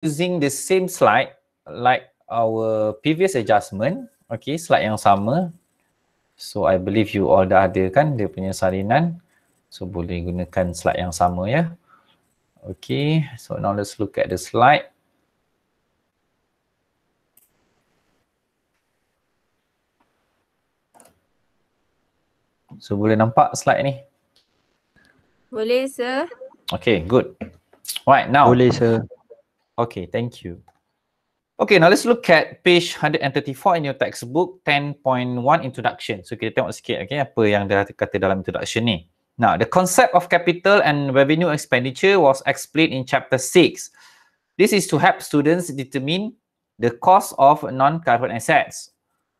using the same slide like our previous adjustment okay slide yang sama so i believe you all dah ada kan dia punya salinan so boleh gunakan slide yang sama ya okay so now let's look at the slide So boleh nampak slide ni? Boleh sir. Okay good. Right now. Boleh sir. Okay, thank you. Okay, now let's look at page 134 in your textbook 10.1 introduction. So kita tengok sikit okay, apa yang dia kata dalam introduction ni. Now, the concept of capital and revenue expenditure was explained in chapter 6. This is to help students determine the cost of non-current assets.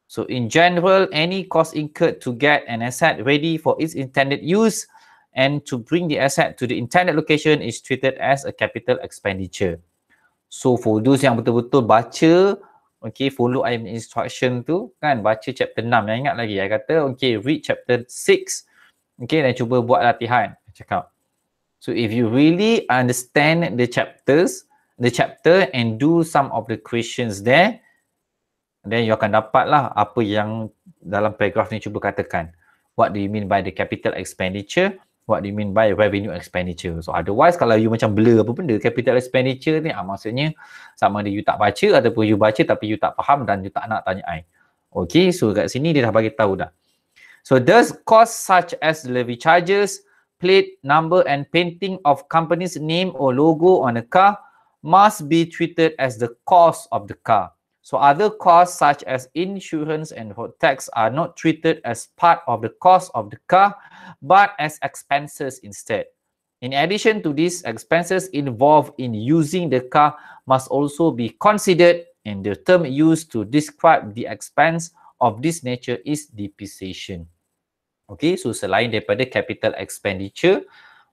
So in general, any cost incurred to get an asset ready for its intended use and to bring the asset to the intended location is treated as a capital expenditure. So for those yang betul-betul baca Okay follow I instruction tu kan baca chapter 6 Yang ingat lagi I kata okay read chapter 6 Okay dan cuba buat latihan I cakap So if you really understand the chapters The chapter and do some of the questions there Then you akan dapat lah apa yang dalam paragraph ni cuba katakan What do you mean by the capital expenditure what do you mean by revenue expenditure. So otherwise kalau you macam blur apa benda capital expenditure ni ah, maksudnya sama ada you tak baca ataupun you baca tapi you tak faham dan you tak nak tanya I. Okay so kat sini dia dah bagi tahu dah. So does cost such as levy charges, plate number and painting of company's name or logo on a car must be treated as the cost of the car. So other costs such as insurance and road tax are not treated as part of the cost of the car, but as expenses instead. In addition to these, expenses involved in using the car must also be considered and the term used to describe the expense of this nature is depreciation. Okay, so selain daripada capital expenditure,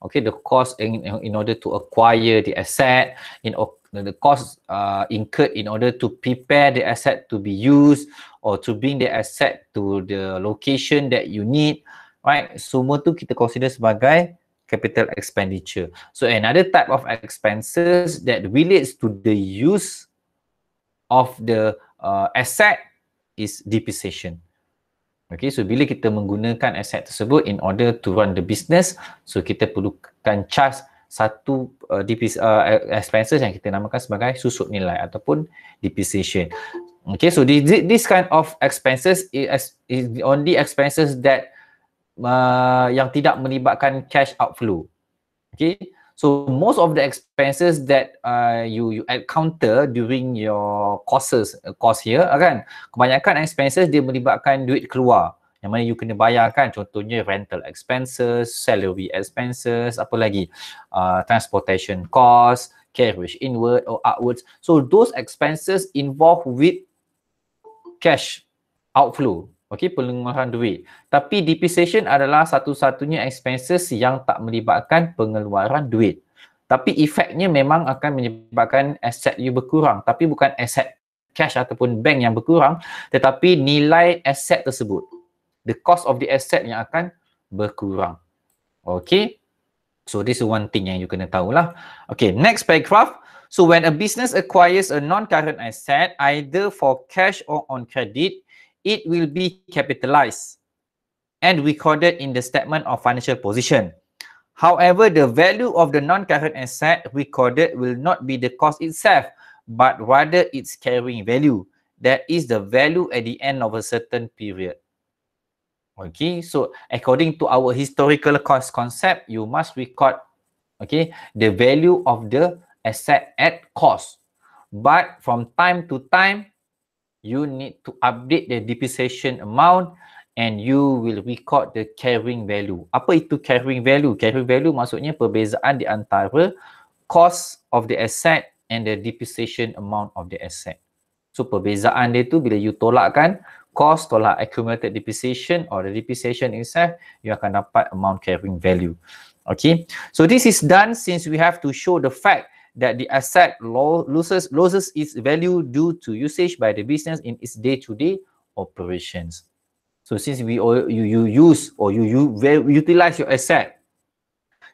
okay the cost in, in order to acquire the asset in the cost uh, incurred in order to prepare the asset to be used or to bring the asset to the location that you need right semua tu kita consider sebagai capital expenditure so another type of expenses that relates to the use of the uh, asset is depreciation Okay, so bila kita menggunakan aset tersebut in order to run the business, so kita perlukan charge satu uh, uh, expenses yang kita namakan sebagai susut nilai ataupun depreciation. Okay, so this, this kind of expenses is, is only expenses that uh, yang tidak melibatkan cash outflow. Okay, So most of the expenses that uh, you you encounter during your courses uh, course here, uh, kan? Kebanyakan expenses dia melibatkan duit keluar yang mana you kena bayarkan contohnya rental expenses, salary expenses, apa lagi uh, transportation cost, carriage inward or outwards. So those expenses involve with cash outflow Okey, pengeluaran duit. Tapi depreciation adalah satu-satunya expenses yang tak melibatkan pengeluaran duit. Tapi efeknya memang akan menyebabkan aset you berkurang. Tapi bukan aset cash ataupun bank yang berkurang. Tetapi nilai aset tersebut. The cost of the asset yang akan berkurang. Okey. So this is one thing yang you kena tahulah. Okay, next paragraph. So when a business acquires a non-current asset either for cash or on credit, it will be capitalized and recorded in the statement of financial position. However, the value of the non-current asset recorded will not be the cost itself, but rather its carrying value. That is the value at the end of a certain period. Okay, so according to our historical cost concept, you must record, okay, the value of the asset at cost. But from time to time, you need to update the depreciation amount and you will record the carrying value. Apa itu carrying value? Carrying value maksudnya perbezaan di antara cost of the asset and the depreciation amount of the asset. So perbezaan dia tu bila you tolakkan cost tolak accumulated depreciation or the depreciation itself, you akan dapat amount carrying value. Okay, so this is done since we have to show the fact that the asset lo- loses loses its value due to usage by the business in its day-to-day operations. So since we all, you you use or you you utilize your asset,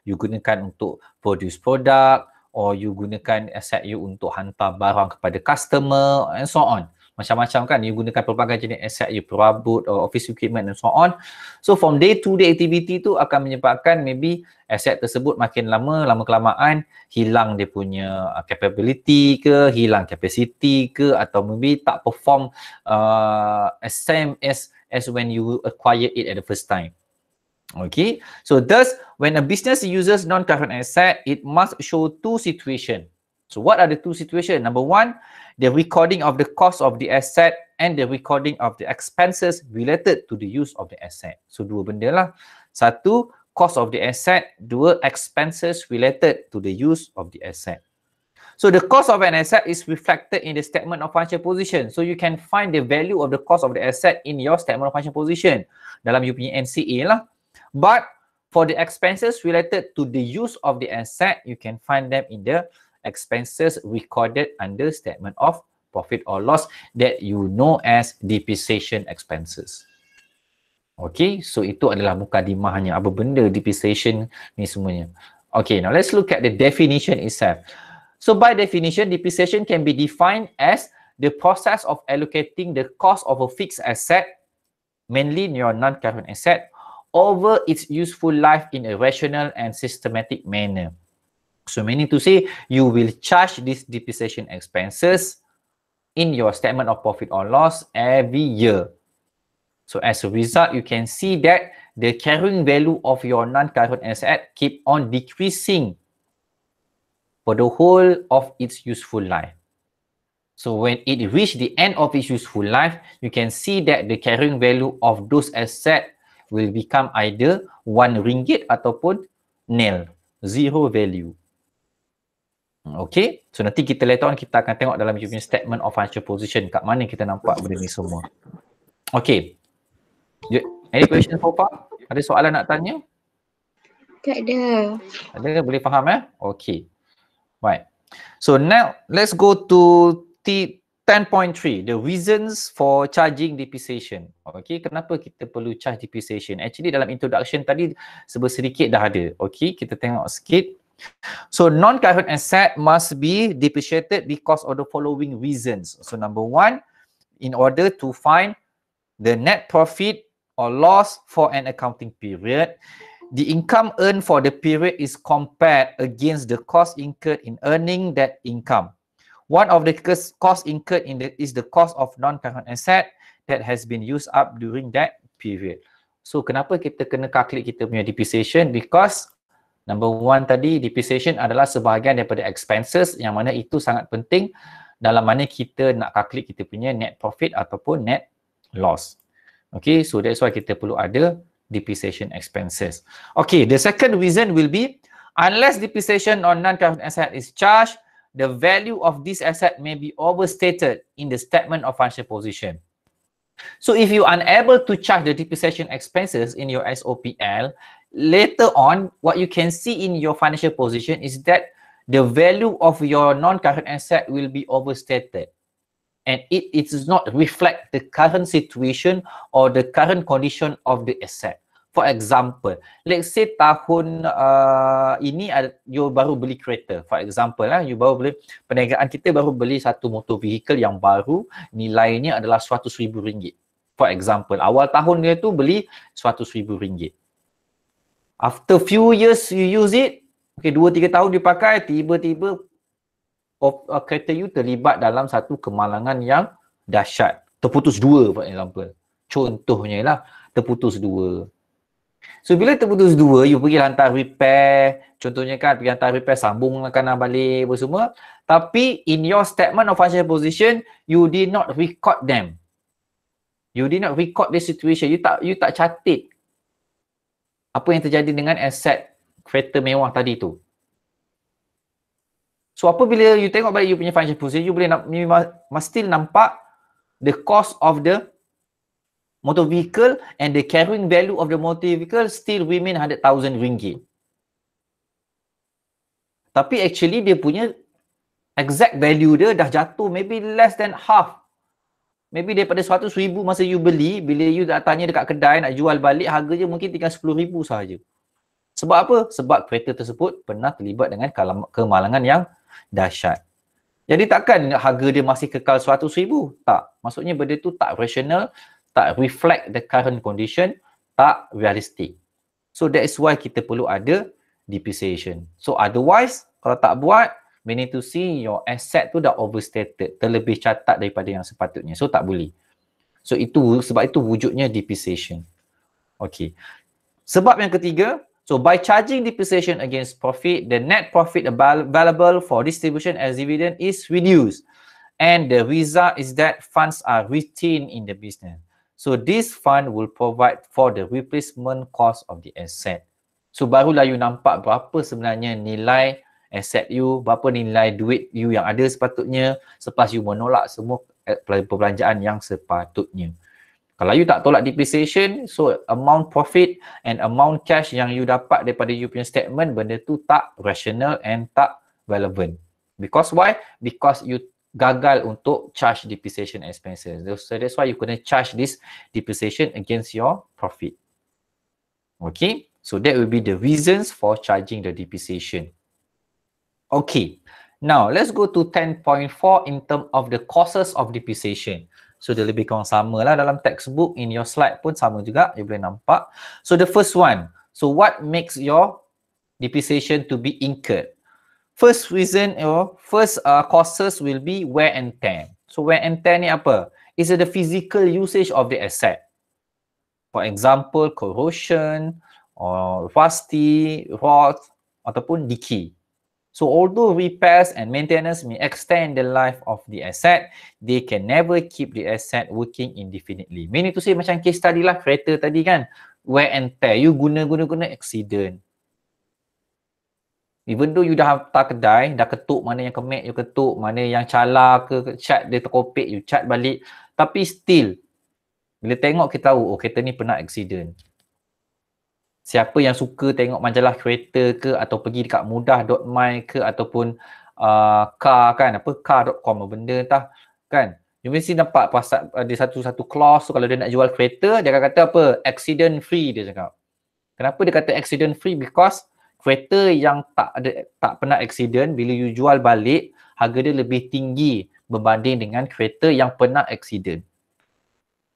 you gunakan untuk produce product or you gunakan asset you untuk hantar barang kepada customer and so on macam-macam kan you gunakan pelbagai jenis aset you perabot or office equipment and so on so from day to day activity tu akan menyebabkan maybe aset tersebut makin lama lama kelamaan hilang dia punya uh, capability ke hilang capacity ke atau maybe tak perform uh, as same as as when you acquire it at the first time Okay, so thus when a business uses non-current asset, it must show two situations. So what are the two situation? Number one, the recording of the cost of the asset and the recording of the expenses related to the use of the asset. So dua benda lah. Satu, cost of the asset. Dua, expenses related to the use of the asset. So the cost of an asset is reflected in the statement of financial position. So you can find the value of the cost of the asset in your statement of financial position dalam you punya NCA lah. But for the expenses related to the use of the asset, you can find them in the expenses recorded under statement of profit or loss that you know as depreciation expenses. Okay, so itu adalah mukadimahnya. Apa benda depreciation ni semuanya. Okay, now let's look at the definition itself. So by definition, depreciation can be defined as the process of allocating the cost of a fixed asset, mainly your non-current asset, over its useful life in a rational and systematic manner. So meaning to say, you will charge this depreciation expenses in your statement of profit or loss every year. So as a result, you can see that the carrying value of your non-current asset keep on decreasing for the whole of its useful life. So when it reach the end of its useful life, you can see that the carrying value of those asset will become either one ringgit ataupun nil, zero value. Hmm, okay, so nanti kita later on kita akan tengok dalam you statement of financial position kat mana kita nampak benda ni semua. Okay, any question so far? Ada soalan nak tanya? Tak ada. Ada Boleh faham eh? Okay. baik. So now let's go to t- 10.3, the reasons for charging depreciation. Okay, kenapa kita perlu charge depreciation? Actually dalam introduction tadi sebesar sebesedikit dah ada. Okay, kita tengok sikit. So non-current asset must be depreciated because of the following reasons. So number one, in order to find the net profit or loss for an accounting period, the income earned for the period is compared against the cost incurred in earning that income. One of the costs incurred in the, is the cost of non-current asset that has been used up during that period. So kenapa kita kena calculate kita punya depreciation? Because Number one tadi depreciation adalah sebahagian daripada expenses yang mana itu sangat penting dalam mana kita nak calculate kita punya net profit ataupun net loss. Okay, so that's why kita perlu ada depreciation expenses. Okay, the second reason will be unless depreciation on non-current asset is charged, the value of this asset may be overstated in the statement of financial position. So if you unable to charge the depreciation expenses in your SOPL, later on what you can see in your financial position is that the value of your non-current asset will be overstated and it, it does not reflect the current situation or the current condition of the asset for example let's say tahun uh, ini uh, you baru beli kereta for example lah uh, you baru beli perniagaan kita baru beli satu motor vehicle yang baru nilainya adalah 100,000 ringgit for example awal tahun dia tu beli 100,000 ringgit After few years you use it, okay dua tiga tahun dipakai tiba-tiba uh, kereta you terlibat dalam satu kemalangan yang dahsyat. Terputus dua for example. Contohnya ialah terputus dua. So bila terputus dua you pergi hantar repair, contohnya kan pergi hantar repair sambung kanan balik apa semua. Tapi in your statement of financial position you did not record them. You did not record the situation. You tak you tak catit apa yang terjadi dengan aset kereta mewah tadi tu. So apa bila you tengok balik you punya financial position, you boleh must still nampak the cost of the motor vehicle and the carrying value of the motor vehicle still remain 100,000 ringgit. Tapi actually dia punya exact value dia dah jatuh maybe less than half maybe daripada 100,000 masa you beli, bila you dah tanya dekat kedai nak jual balik, harga harganya mungkin tinggal sepuluh ribu sahaja. Sebab apa? Sebab kereta tersebut pernah terlibat dengan kemalangan yang dahsyat. Jadi takkan harga dia masih kekal 100,000? Tak. Maksudnya benda tu tak rational, tak reflect the current condition, tak realistic. So that is why kita perlu ada depreciation. So otherwise, kalau tak buat, we need to see your asset tu dah overstated, terlebih catat daripada yang sepatutnya. So tak boleh. So itu sebab itu wujudnya depreciation. Okay. Sebab yang ketiga, so by charging depreciation against profit, the net profit available for distribution as dividend is reduced. And the result is that funds are retained in the business. So this fund will provide for the replacement cost of the asset. So barulah you nampak berapa sebenarnya nilai uh, accept you, berapa nilai duit you yang ada sepatutnya selepas you menolak semua eh, perbelanjaan yang sepatutnya. Kalau you tak tolak depreciation, so amount profit and amount cash yang you dapat daripada you punya statement, benda tu tak rational and tak relevant. Because why? Because you gagal untuk charge depreciation expenses. So that's why you kena charge this depreciation against your profit. Okay, so that will be the reasons for charging the depreciation. Okay. Now, let's go to 10.4 in term of the causes of depreciation. So, dia lebih kurang sama lah dalam textbook. In your slide pun sama juga. You boleh nampak. So, the first one. So, what makes your depreciation to be incurred? First reason, your first uh, causes will be wear and tear. So, wear and tear ni apa? Is it the physical usage of the asset? For example, corrosion, or rusty, rot, ataupun decay. So although repairs and maintenance may extend the life of the asset, they can never keep the asset working indefinitely. Meaning to say macam case study lah, kereta tadi kan, wear and tear, you guna-guna-guna accident. Even though you dah tak kedai, dah ketuk mana yang kemek, you ketuk mana yang calar ke, cat dia terkopik, you cat balik. Tapi still, bila tengok kita tahu, oh kereta ni pernah accident siapa yang suka tengok majalah kereta ke atau pergi dekat mudah.my ke ataupun uh, car kan apa car.com benda entah kan you mesti nampak pasal ada uh, satu-satu clause kalau dia nak jual kereta dia akan kata apa accident free dia cakap kenapa dia kata accident free because kereta yang tak ada tak pernah accident bila you jual balik harga dia lebih tinggi berbanding dengan kereta yang pernah accident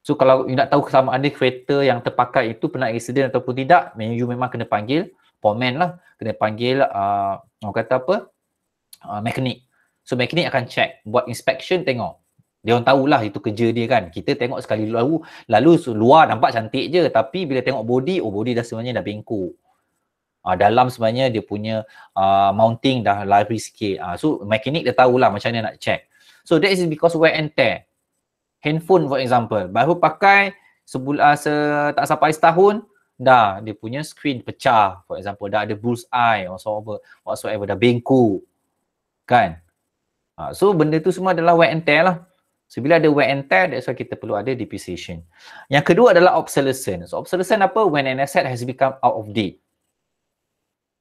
So kalau you nak tahu sama dia kereta yang terpakai itu pernah accident ataupun tidak, you memang kena panggil foreman lah, kena panggil uh, orang kata apa, uh, mekanik. So mekanik akan check, buat inspection tengok. Dia orang tahulah itu kerja dia kan. Kita tengok sekali lalu, lalu luar nampak cantik je tapi bila tengok body, oh body dah sebenarnya dah bengkok. Uh, dalam sebenarnya dia punya uh, mounting dah lari sikit. Uh, so mekanik dia tahulah macam mana nak check. So that is because wear and tear handphone for example baru pakai sebul, uh, se, tak sampai setahun dah dia punya screen pecah for example dah ada bull's eye or so, whatsoever, whatsoever dah bengkok kan uh, so benda tu semua adalah wear and tear lah so bila ada wear and tear that's why kita perlu ada depreciation yang kedua adalah obsolescence so obsolescence apa when an asset has become out of date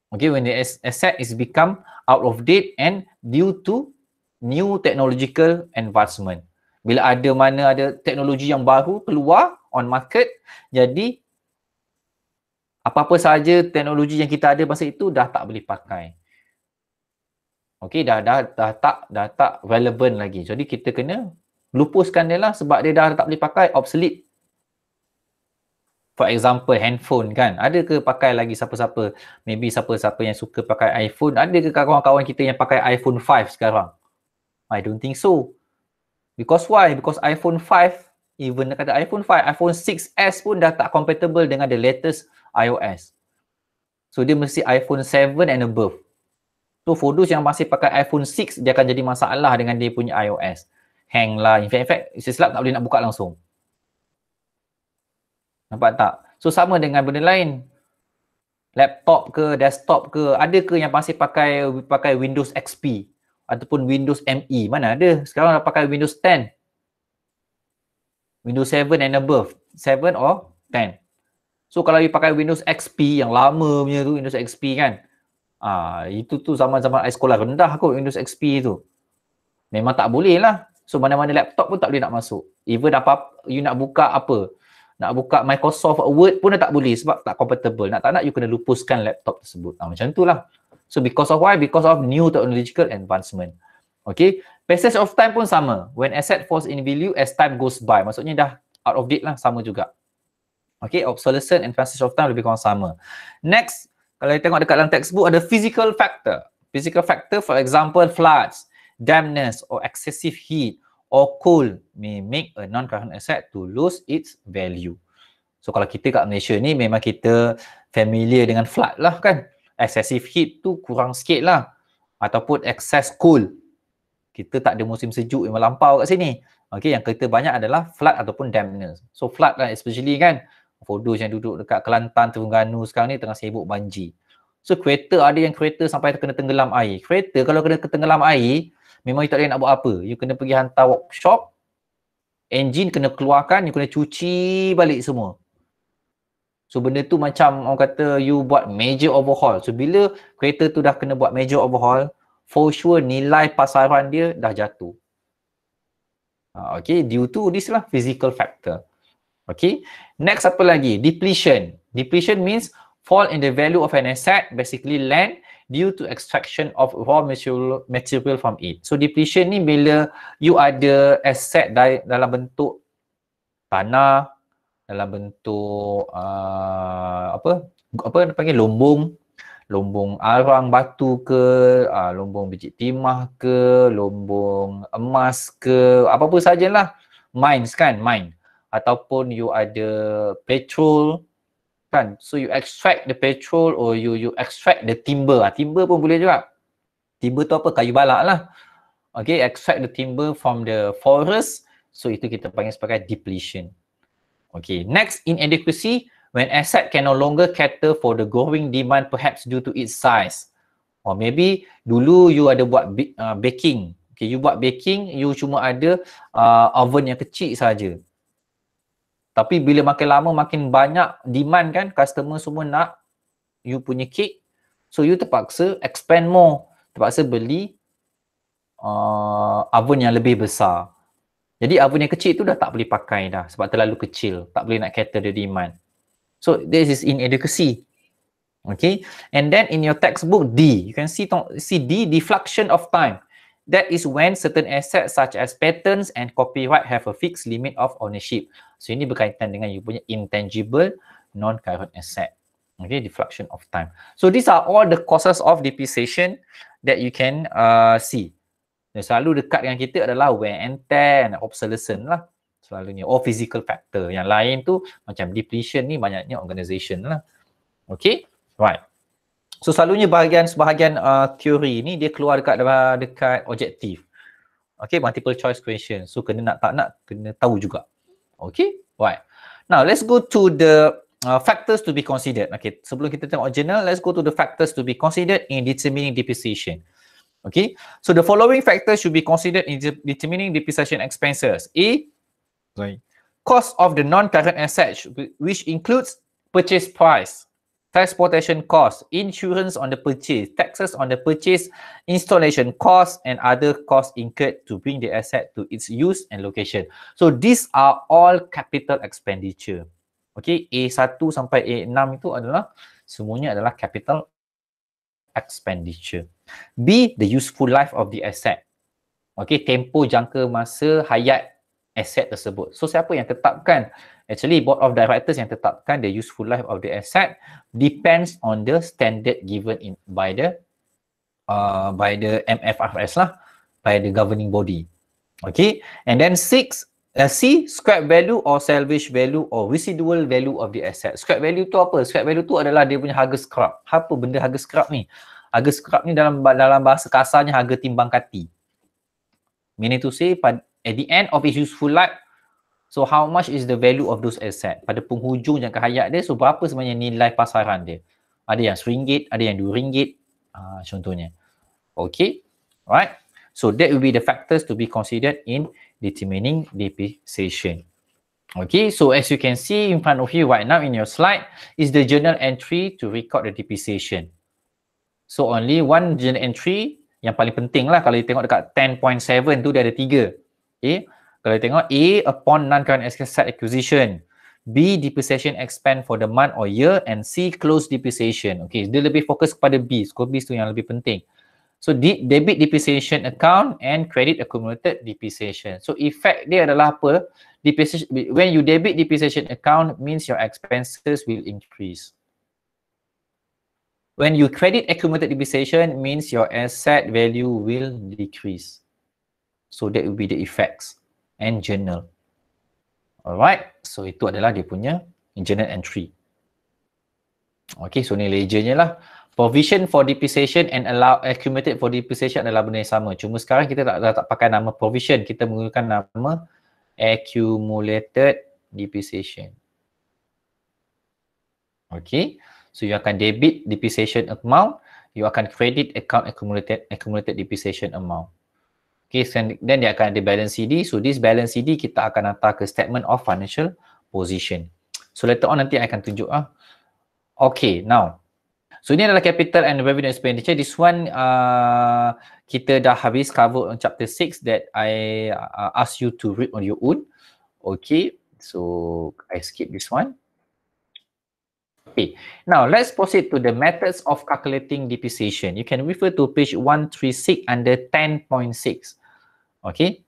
Okay, when the asset is become out of date and due to new technological advancement bila ada mana ada teknologi yang baru keluar on market jadi apa-apa saja teknologi yang kita ada masa itu dah tak boleh pakai Okey dah, dah dah tak dah tak relevant lagi. Jadi kita kena lupuskan dia lah sebab dia dah tak boleh pakai obsolete. For example handphone kan. Ada ke pakai lagi siapa-siapa? Maybe siapa-siapa yang suka pakai iPhone, ada ke kawan-kawan kita yang pakai iPhone 5 sekarang? I don't think so. Because why? Because iPhone 5, even kata iPhone 5, iPhone 6s pun dah tak compatible dengan the latest iOS. So dia mesti iPhone 7 and above. So for those yang masih pakai iPhone 6, dia akan jadi masalah dengan dia punya iOS. Hang lah. In fact, in fact, sesilap tak boleh nak buka langsung. Nampak tak? So sama dengan benda lain. Laptop ke, desktop ke, ada ke yang masih pakai pakai Windows XP? ataupun Windows ME. Mana ada? Sekarang dah pakai Windows 10. Windows 7 and above. 7 or 10. So kalau you pakai Windows XP yang lama punya tu, Windows XP kan. Ah, itu tu zaman-zaman saya sekolah rendah kot Windows XP tu. Memang tak boleh lah. So mana-mana laptop pun tak boleh nak masuk. Even apa, you nak buka apa? Nak buka Microsoft Word pun dah tak boleh sebab tak compatible. Nak tak nak you kena lupuskan laptop tersebut. Ah, macam tu lah. So because of why? Because of new technological advancement. Okay. Passage of time pun sama. When asset falls in value as time goes by. Maksudnya dah out of date lah sama juga. Okay. Obsolescence and passage of time lebih kurang sama. Next. Kalau kita tengok dekat dalam textbook ada physical factor. Physical factor for example floods, dampness or excessive heat or cold may make a non-current asset to lose its value. So kalau kita kat Malaysia ni memang kita familiar dengan flood lah kan excessive heat tu kurang sikit lah ataupun excess cool kita tak ada musim sejuk yang melampau kat sini okay, yang kita banyak adalah flood ataupun dampness so flood lah especially kan for those yang duduk dekat Kelantan, Terengganu sekarang ni tengah sibuk banji so kereta ada yang kereta sampai kena tenggelam air kereta kalau kena tenggelam air memang you tak boleh nak buat apa you kena pergi hantar workshop engine kena keluarkan, you kena cuci balik semua So benda tu macam orang kata you buat major overhaul. So bila kereta tu dah kena buat major overhaul, for sure nilai pasaran dia dah jatuh. Ha, okay, due to this lah physical factor. Okay, next apa lagi? Depletion. Depletion means fall in the value of an asset, basically land, due to extraction of raw material, material from it. So depletion ni bila you ada asset dalam bentuk tanah, dalam bentuk uh, apa apa nak panggil lombong lombong arang batu ke uh, lombong biji timah ke lombong emas ke apa-apa sajalah mines kan mine ataupun you ada petrol kan so you extract the petrol or you you extract the timber ah timber pun boleh juga timber tu apa kayu balak lah okay extract the timber from the forest so itu kita panggil sebagai depletion Okay, next inadequacy when asset can no longer cater for the growing demand perhaps due to its size. Or maybe dulu you ada buat uh, baking. Okay, you buat baking, you cuma ada uh, oven yang kecil saja. Tapi bila makin lama makin banyak demand kan, customer semua nak you punya cake. So you terpaksa expand more, terpaksa beli uh, oven yang lebih besar. Jadi oven yang kecil tu dah tak boleh pakai dah sebab terlalu kecil, tak boleh nak cater the demand. So this is in inadequacy. Okay, and then in your textbook D, you can see see D, deflection of time. That is when certain assets such as patents and copyright have a fixed limit of ownership. So ini berkaitan dengan you punya intangible non-current asset. Okay, deflection of time. So these are all the causes of depreciation that you can uh, see yang selalu dekat dengan kita adalah wear and tear and obsolescence lah selalunya or oh, physical factor yang lain tu macam depletion ni banyaknya organisation lah okay right so selalunya bahagian sebahagian uh, teori ni dia keluar dekat dekat objektif okay multiple choice question so kena nak tak nak kena tahu juga okay right now let's go to the Uh, factors to be considered. Okay, sebelum kita tengok general, let's go to the factors to be considered in determining depreciation. Okay, so the following factors should be considered in de- determining depreciation expenses. A, Sorry. cost of the non-current assets, which includes purchase price, transportation cost, insurance on the purchase, taxes on the purchase, installation cost, and other costs incurred to bring the asset to its use and location. So these are all capital expenditure. Okay, A1 sampai A6 itu adalah semuanya adalah capital expenditure. B the useful life of the asset. Okay, tempo jangka masa hayat aset tersebut. So siapa yang tetapkan? Actually board of directors yang tetapkan the useful life of the asset depends on the standard given in by the uh, by the MFRS lah, by the governing body. Okay, and then six uh, C scrap value or salvage value or residual value of the asset. Scrap value tu apa? Scrap value tu adalah dia punya harga scrap. Apa benda harga scrap ni? Harga scrap ni dalam dalam bahasa kasarnya harga timbang kati. Meaning to say, at the end of its useful life, so how much is the value of those asset? Pada penghujung jangka hayat dia, so berapa sebenarnya nilai pasaran dia? Ada yang RM1, ada yang RM2, uh, ha, contohnya. Okay, right? So that will be the factors to be considered in determining depreciation. Okay, so as you can see in front of you right now in your slide is the journal entry to record the depreciation. So only one gen entry yang paling penting lah kalau you tengok dekat 10.7 tu dia ada tiga. Okay. Kalau you tengok A upon non-current asset acquisition. B depreciation expand for the month or year and C close depreciation. Okay, dia lebih fokus kepada B. Scope B tu yang lebih penting. So de- debit depreciation account and credit accumulated depreciation. So effect dia adalah apa? Depreciation, when you debit depreciation account means your expenses will increase when you credit accumulated depreciation means your asset value will decrease so that will be the effects and general alright so itu adalah dia punya journal entry Okay, so ni legendnya lah provision for depreciation and allow accumulated for depreciation adalah benda yang sama cuma sekarang kita tak dah tak pakai nama provision kita menggunakan nama accumulated depreciation Okay. So you akan debit depreciation amount, you akan credit account accumulated accumulated depreciation amount. Okay, so then dia akan ada balance CD. So this balance CD kita akan hantar ke statement of financial position. So later on nanti I akan tunjuk ah. Okay, now. So ini adalah capital and revenue expenditure. This one uh, kita dah habis cover on chapter 6 that I uh, ask you to read on your own. Okay, so I skip this one. Okay, Now, let's proceed to the methods of calculating depreciation. You can refer to page 136 under 10.6. Okay.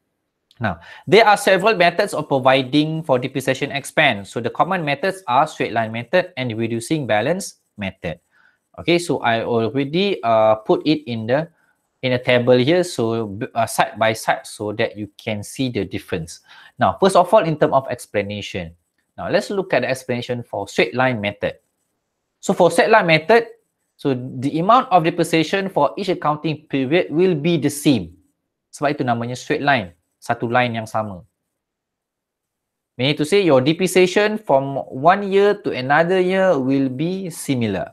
Now, there are several methods of providing for depreciation expense. So the common methods are straight line method and reducing balance method. Okay, so I already uh, put it in the in a table here so uh, side by side so that you can see the difference now first of all in terms of explanation now let's look at the explanation for straight line method So for set line method, so the amount of depreciation for each accounting period will be the same. Sebab itu namanya straight line, satu line yang sama. Meaning to say your depreciation from one year to another year will be similar.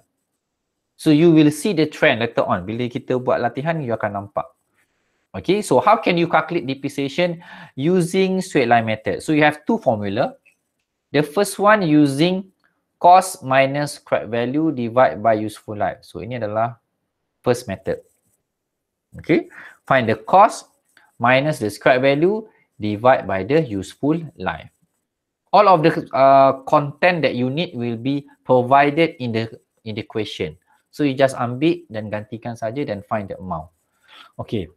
So you will see the trend later on. Bila kita buat latihan, you akan nampak. Okay, so how can you calculate depreciation using straight line method? So you have two formula. The first one using cost minus scrap value divide by useful life. So ini adalah first method. Okay, find the cost minus the scrap value divide by the useful life. All of the uh, content that you need will be provided in the in the question. So you just ambil dan gantikan saja dan find the amount. Okay.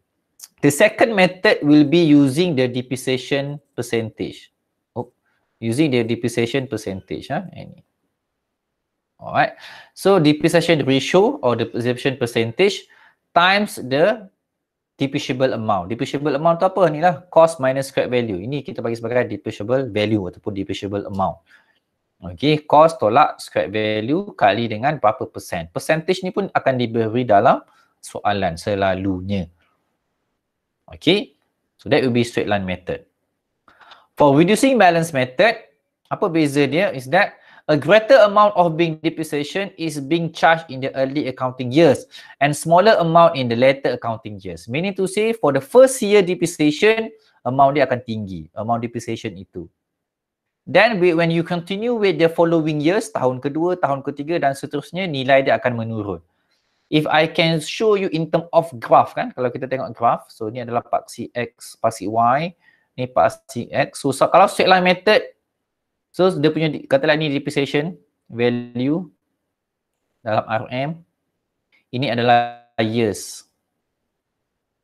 The second method will be using the depreciation percentage. Oh, using the depreciation percentage. Huh? Ha? Any. Alright. So depreciation ratio or depreciation percentage times the depreciable amount. Depreciable amount tu apa? Inilah cost minus scrap value. Ini kita bagi sebagai depreciable value ataupun depreciable amount. Okay, cost tolak scrap value kali dengan berapa persen. Percentage ni pun akan diberi dalam soalan selalunya. Okay, so that will be straight line method. For reducing balance method, apa beza dia is that A greater amount of being depreciation is being charged in the early accounting years and smaller amount in the later accounting years. Meaning to say for the first year depreciation, amount dia akan tinggi, amount depreciation itu. Then when you continue with the following years, tahun kedua, tahun ketiga dan seterusnya, nilai dia akan menurun. If I can show you in term of graph kan, kalau kita tengok graph, so ni adalah paksi X, paksi Y, ni paksi X. So, so kalau straight line method, So dia punya katalah ni depreciation value dalam RM ini adalah years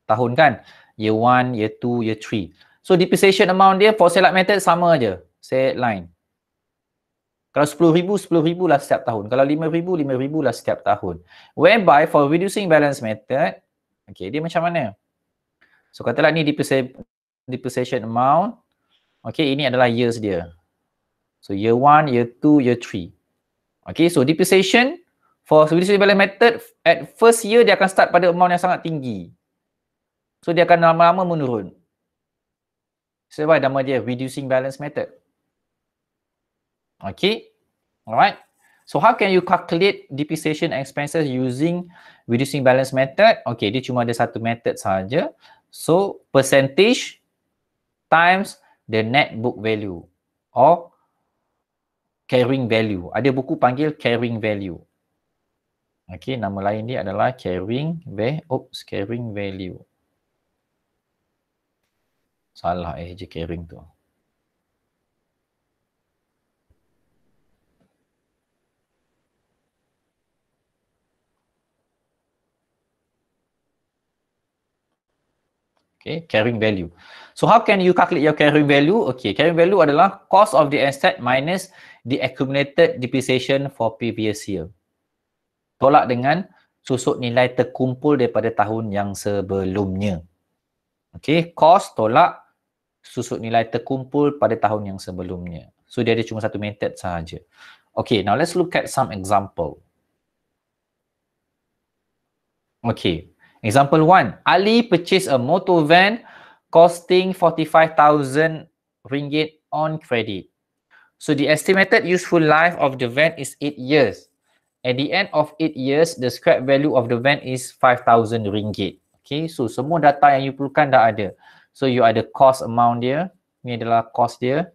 tahun kan year 1 year 2 year 3 so depreciation amount dia for select method sama aje set line kalau 10000 10000 lah setiap tahun kalau 5000 5000 lah setiap tahun whereby for reducing balance method okey dia macam mana so katalah ni depreciation amount okey ini adalah years dia So year one, year two, year three, Okay, so depreciation for Swedish balance method at first year dia akan start pada amount yang sangat tinggi. So dia akan lama-lama menurun. Sebab so, nama dia reducing balance method. Okay, alright. So how can you calculate depreciation expenses using reducing balance method? Okay, dia cuma ada satu method saja. So percentage times the net book value or caring value. Ada buku panggil caring value. Okey, nama lain dia adalah caring ve oops, caring value. Salah eh je caring tu. okay carrying value so how can you calculate your carrying value okay carrying value adalah cost of the asset minus the accumulated depreciation for previous year tolak dengan susuk nilai terkumpul daripada tahun yang sebelumnya okay cost tolak susuk nilai terkumpul pada tahun yang sebelumnya so dia ada cuma satu method sahaja okay now let's look at some example okay Example one, Ali purchased a motor van costing 45,000 ringgit on credit. So the estimated useful life of the van is 8 years. At the end of 8 years, the scrap value of the van is 5,000 ringgit. Okay, so semua data yang you perlukan dah ada. So you ada cost amount dia. Ini adalah cost dia.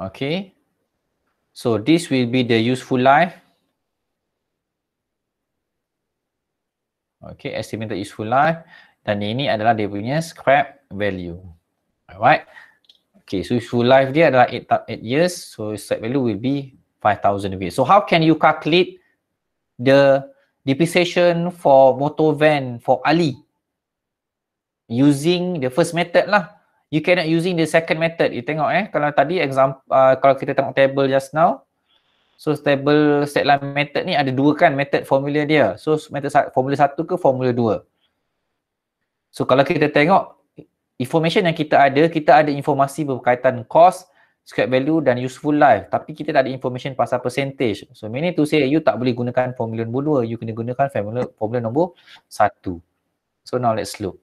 Okay. So this will be the useful life. Okay, estimated useful life. Dan ini adalah dia punya scrap value. Alright. Okay, so useful life dia adalah 8, 8 years. So scrap value will be 5,000 of it. So how can you calculate the depreciation for motor van for Ali? Using the first method lah you cannot using the second method you tengok eh kalau tadi example uh, kalau kita tengok table just now so table set line method ni ada dua kan method formula dia so method formula satu ke formula dua so kalau kita tengok information yang kita ada kita ada informasi berkaitan cost scrap value dan useful life tapi kita tak ada information pasal percentage so meaning to say you tak boleh gunakan formula nombor dua you kena gunakan formula formula nombor satu so now let's look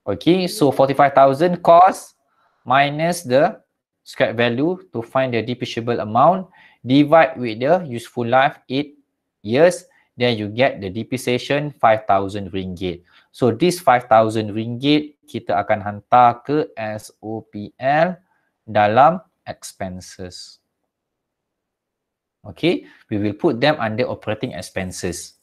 Okay, so 45,000 cost minus the scrap value to find the depreciable amount divide with the useful life 8 years then you get the depreciation 5,000 ringgit. So this 5,000 ringgit kita akan hantar ke SOPL dalam expenses. Okay, we will put them under operating expenses.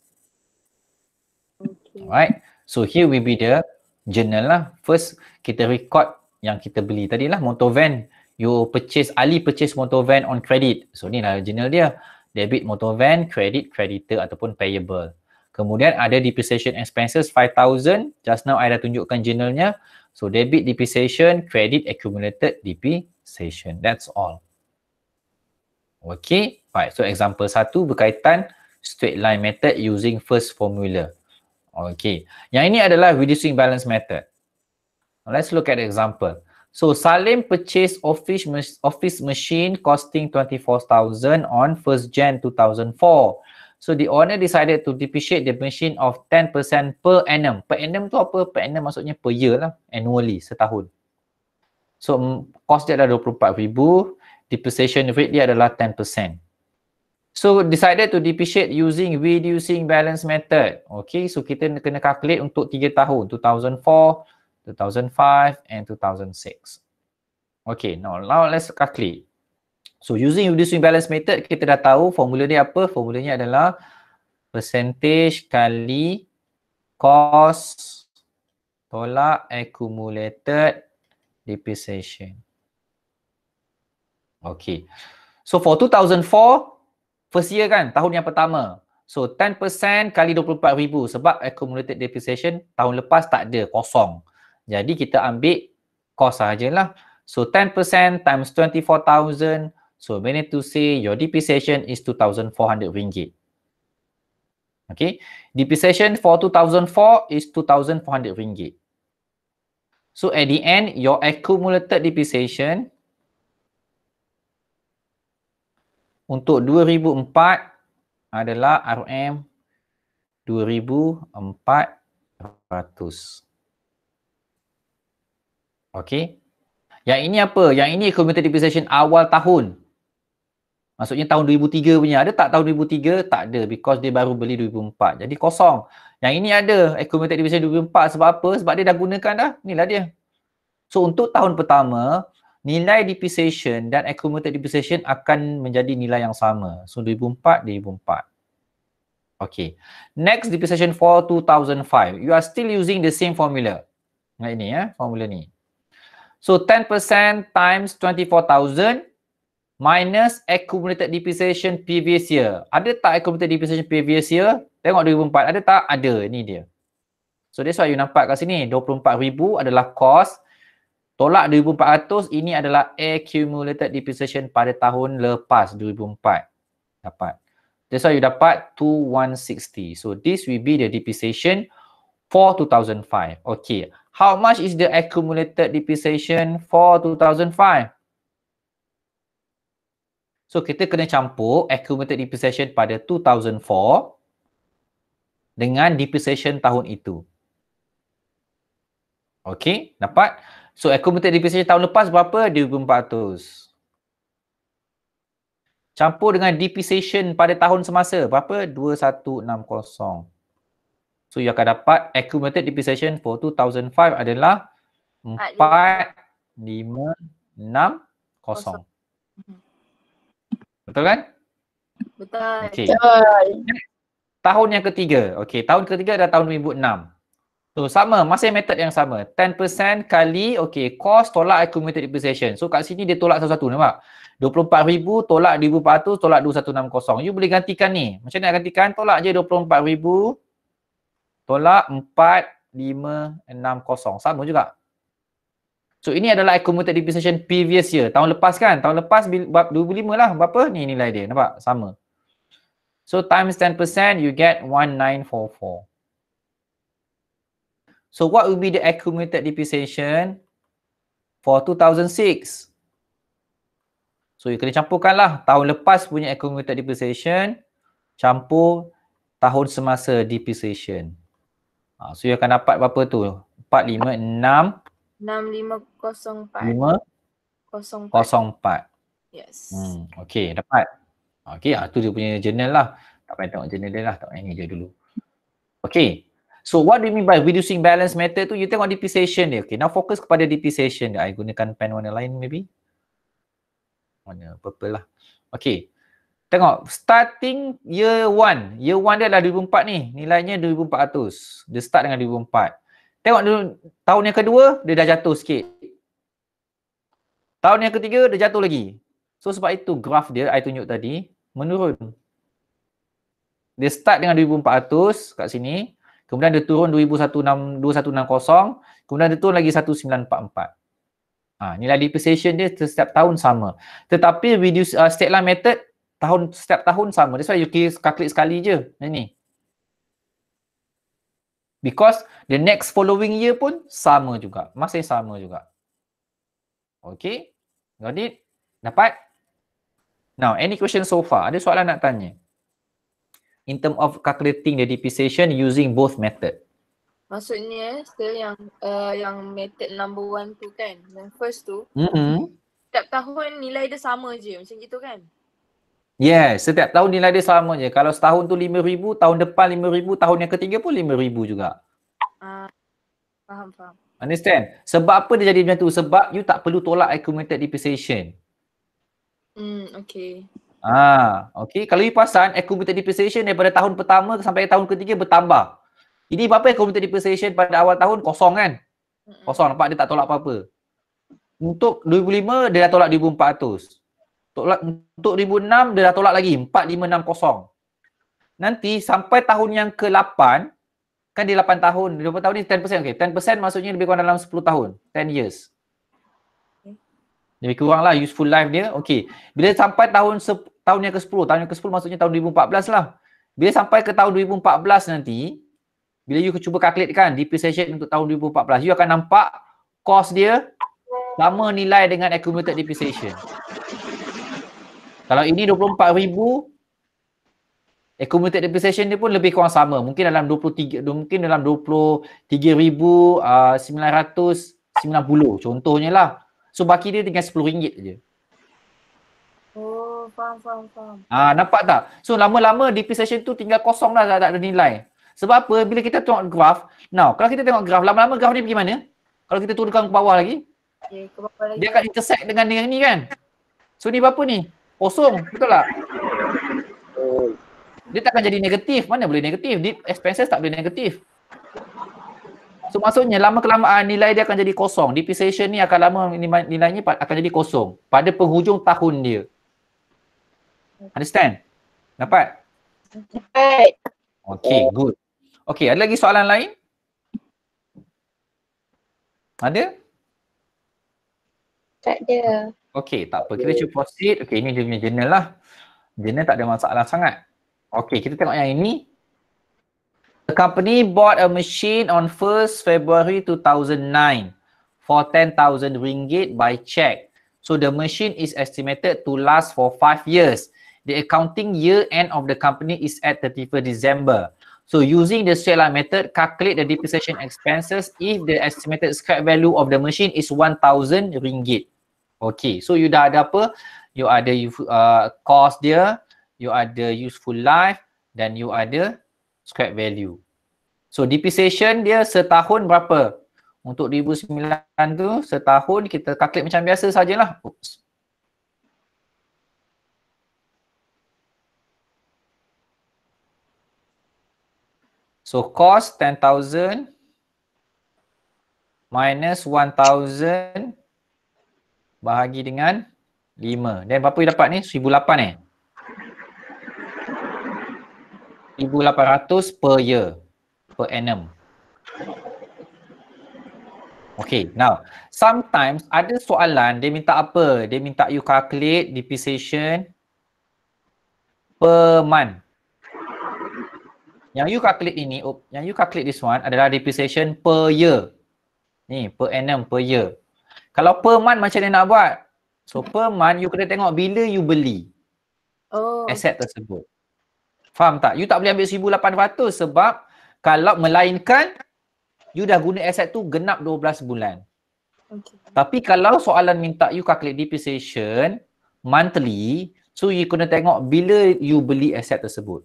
Okay. Alright, so here will be the journal lah. First, kita record yang kita beli tadi lah, motor van. You purchase, Ali purchase motor van on credit. So, ni lah journal dia. Debit motor van, credit, creditor ataupun payable. Kemudian ada depreciation expenses 5,000. Just now, I dah tunjukkan journalnya. So, debit depreciation, credit accumulated depreciation. That's all. Okay, fine. So, example satu berkaitan straight line method using first formula. Okay. Yang ini adalah reducing balance method. Let's look at the example. So Salim purchased office office machine costing 24,000 on 1st Jan 2004. So the owner decided to depreciate the machine of 10% per annum. Per annum tu apa? Per annum maksudnya per year lah. Annually, setahun. So cost dia adalah 24,000. Depreciation rate dia adalah 10%. So decided to depreciate using reducing balance method. Okay, so kita kena calculate untuk 3 tahun, 2004, 2005 and 2006. Okay, now, now let's calculate. So using reducing balance method, kita dah tahu formula dia apa. Formula Formulanya adalah percentage kali cost tolak accumulated depreciation. Okay. So for 2004, first year kan tahun yang pertama so 10% kali 24000 sebab accumulated depreciation tahun lepas tak ada kosong jadi kita ambil cost sajalah so 10% times 24000 so meaning to say your depreciation is 2400 ringgit okay depreciation for 2004 is 2400 ringgit so at the end your accumulated depreciation untuk 2004 adalah RM 2400. Okey. Yang ini apa? Yang ini community depreciation awal tahun. Maksudnya tahun 2003 punya. Ada tak tahun 2003? Tak ada because dia baru beli 2004. Jadi kosong. Yang ini ada accumulated eh, depreciation 2004 sebab apa? Sebab dia dah gunakan dah. Inilah dia. So untuk tahun pertama, nilai depreciation dan accumulated depreciation akan menjadi nilai yang sama. So 2004, 2004. Okay. Next depreciation for 2005. You are still using the same formula. Nah ini ya, formula ni. So 10% times 24,000 minus accumulated depreciation previous year. Ada tak accumulated depreciation previous year? Tengok 2004, ada tak? Ada, ini dia. So that's why you nampak kat sini 24,000 adalah cost Tolak 2400 ini adalah accumulated depreciation pada tahun lepas 2004 dapat. That's why you dapat 2160. So this will be the depreciation for 2005. Okay. How much is the accumulated depreciation for 2005? So kita kena campur accumulated depreciation pada 2004 dengan depreciation tahun itu. Okay, dapat? So accumulated depreciation tahun lepas berapa? 2400. Campur dengan depreciation pada tahun semasa berapa? 2160. So you akan dapat accumulated depreciation for 2005 adalah 4560. Mm-hmm. Betul kan? Betul. Okay. Tahun yang ketiga. Okay, tahun ketiga adalah tahun 2006. So sama, masih method yang sama. 10% kali, okay, cost tolak accumulated depreciation. So kat sini dia tolak satu-satu, nampak? 24,000 tolak 1,400 tolak 2,160. You boleh gantikan ni. Macam mana nak gantikan? Tolak je 24,000 tolak 4,560. Sama juga. So ini adalah accumulated depreciation previous year. Tahun lepas kan? Tahun lepas 2005 lah. Berapa? Ni nilai dia. Nampak? Sama. So times 10% you get 1,944. So what will be the accumulated depreciation for 2006? So you kena campurkan lah tahun lepas punya accumulated depreciation campur tahun semasa depreciation. Ha, so you akan dapat berapa tu? 4, 5, 6 6, 5, 0, 4 5, 0, 4 Yes hmm, Okay, dapat Okay, ah, ha, tu dia punya journal lah Tak payah tengok journal dia lah, tak payah ni dia dulu Okay So what do you mean by reducing balance method tu? You tengok depreciation session dia. Okay, now focus kepada depreciation. session dia. I gunakan pen warna lain maybe. Warna purple lah. Okay. Tengok, starting year one. Year one dia adalah 2004 ni. Nilainya 2400. Dia start dengan 2004. Tengok dulu, tahun yang kedua, dia dah jatuh sikit. Tahun yang ketiga, dia jatuh lagi. So sebab itu graf dia, I tunjuk tadi, menurun. Dia start dengan 2400 kat sini, kemudian dia turun 2016 2160 kemudian dia turun lagi 1944 Ha, nilai depreciation dia setiap tahun sama. Tetapi reduce uh, state line method tahun setiap tahun sama. That's why you calculate sekali je. ni. Because the next following year pun sama juga. Masih sama juga. Okay. Got it? Dapat? Now, any question so far? Ada soalan nak tanya? in term of calculating the depreciation using both method. Maksudnya sir yang uh, yang method number one tu kan, yang first tu. Mm-hmm. Setiap tahun nilai dia sama je macam gitu kan? Yes, setiap tahun nilai dia sama je. Kalau setahun tu lima ribu, tahun depan lima ribu, tahun yang ketiga pun lima ribu juga. Uh, faham, faham. Understand? Sebab apa dia jadi macam tu? Sebab you tak perlu tolak accumulated depreciation. Hmm, okay. Ah, okey. Kalau ipasan accumulated depreciation daripada tahun pertama sampai tahun ketiga bertambah. Ini apa accumulated depreciation pada awal tahun kosong kan? Kosong nampak dia tak tolak apa-apa. Untuk 2005 dia dah tolak 2400. Tolak untuk 2006 dia dah tolak lagi 4560. Nanti sampai tahun yang ke-8 kan dia 8 tahun, 20 tahun ni 10% okay. 10% maksudnya lebih kurang dalam 10 tahun, 10 years. Lebih kurang lah useful life dia. Okay. Bila sampai tahun tahun yang ke-10, tahun yang ke-10 maksudnya tahun 2014 lah. Bila sampai ke tahun 2014 nanti, bila you cuba calculate kan depreciation untuk tahun 2014, you akan nampak cost dia sama nilai dengan accumulated depreciation. Kalau ini 24,000 accumulated depreciation dia pun lebih kurang sama. Mungkin dalam 23 mungkin dalam 23,990 ah, contohnya lah. So baki dia tinggal RM10 je faham, faham. Ha, nampak tak? So lama-lama DP session tu tinggal kosong dah, tak, tak ada nilai. Sebab apa? Bila kita tengok graf, now kalau kita tengok graf, lama-lama graf ni pergi mana? Kalau kita turunkan ke bawah lagi, okay, ya, ke bawah lagi. dia akan intersect dengan dengan ni kan? So ni berapa ni? Kosong, betul tak? Dia takkan jadi negatif. Mana boleh negatif? Deep expenses tak boleh negatif. So maksudnya lama kelamaan nilai dia akan jadi kosong. Depreciation ni akan lama nilainya akan jadi kosong pada penghujung tahun dia. Understand? Dapat? Dapat. Okay, good. Okay, ada lagi soalan lain? Ada? Tak ada. Okay, tak apa. Kita cuba proceed. Okay, ini dia punya lah. Journal tak ada masalah sangat. Okay, kita tengok yang ini. The company bought a machine on 1st February 2009 for 10,000 ringgit by cheque. So the machine is estimated to last for 5 years the accounting year end of the company is at 31 December. So using the straight line method, calculate the depreciation expenses if the estimated scrap value of the machine is 1,000 ringgit. Okay, so you dah ada apa? You ada uh, cost dia, you ada useful life, then you ada scrap value. So depreciation dia setahun berapa? Untuk 2009 tu setahun kita calculate macam biasa sajalah. Oops. So cost 10,000 minus 1,000 bahagi dengan 5. Dan berapa you dapat ni? 1,800 eh? 1,800 per year per annum. Okay, now sometimes ada soalan dia minta apa? Dia minta you calculate depreciation per month yang you calculate ini yang you calculate this one adalah depreciation per year ni per annum per year kalau per month macam mana nak buat so per month you kena tengok bila you beli oh. aset tersebut faham tak you tak boleh ambil 1800 sebab kalau melainkan you dah guna aset tu genap 12 bulan okay. tapi kalau soalan minta you calculate depreciation monthly so you kena tengok bila you beli aset tersebut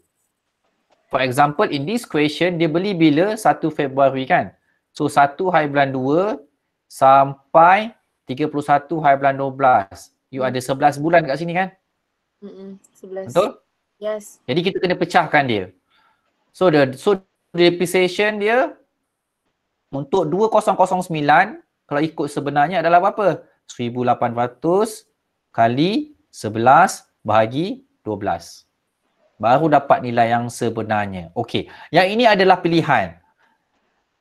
For example, in this question, dia beli bila 1 Februari kan? So 1 hari bulan 2 sampai 31 hari bulan 12. You mm. ada 11 bulan kat sini kan? Mm-mm, 11. Betul? Yes. Jadi kita kena pecahkan dia. So the so depreciation dia untuk 2009 kalau ikut sebenarnya adalah berapa? 1800 kali 11 bahagi 12 baru dapat nilai yang sebenarnya. Okey, yang ini adalah pilihan.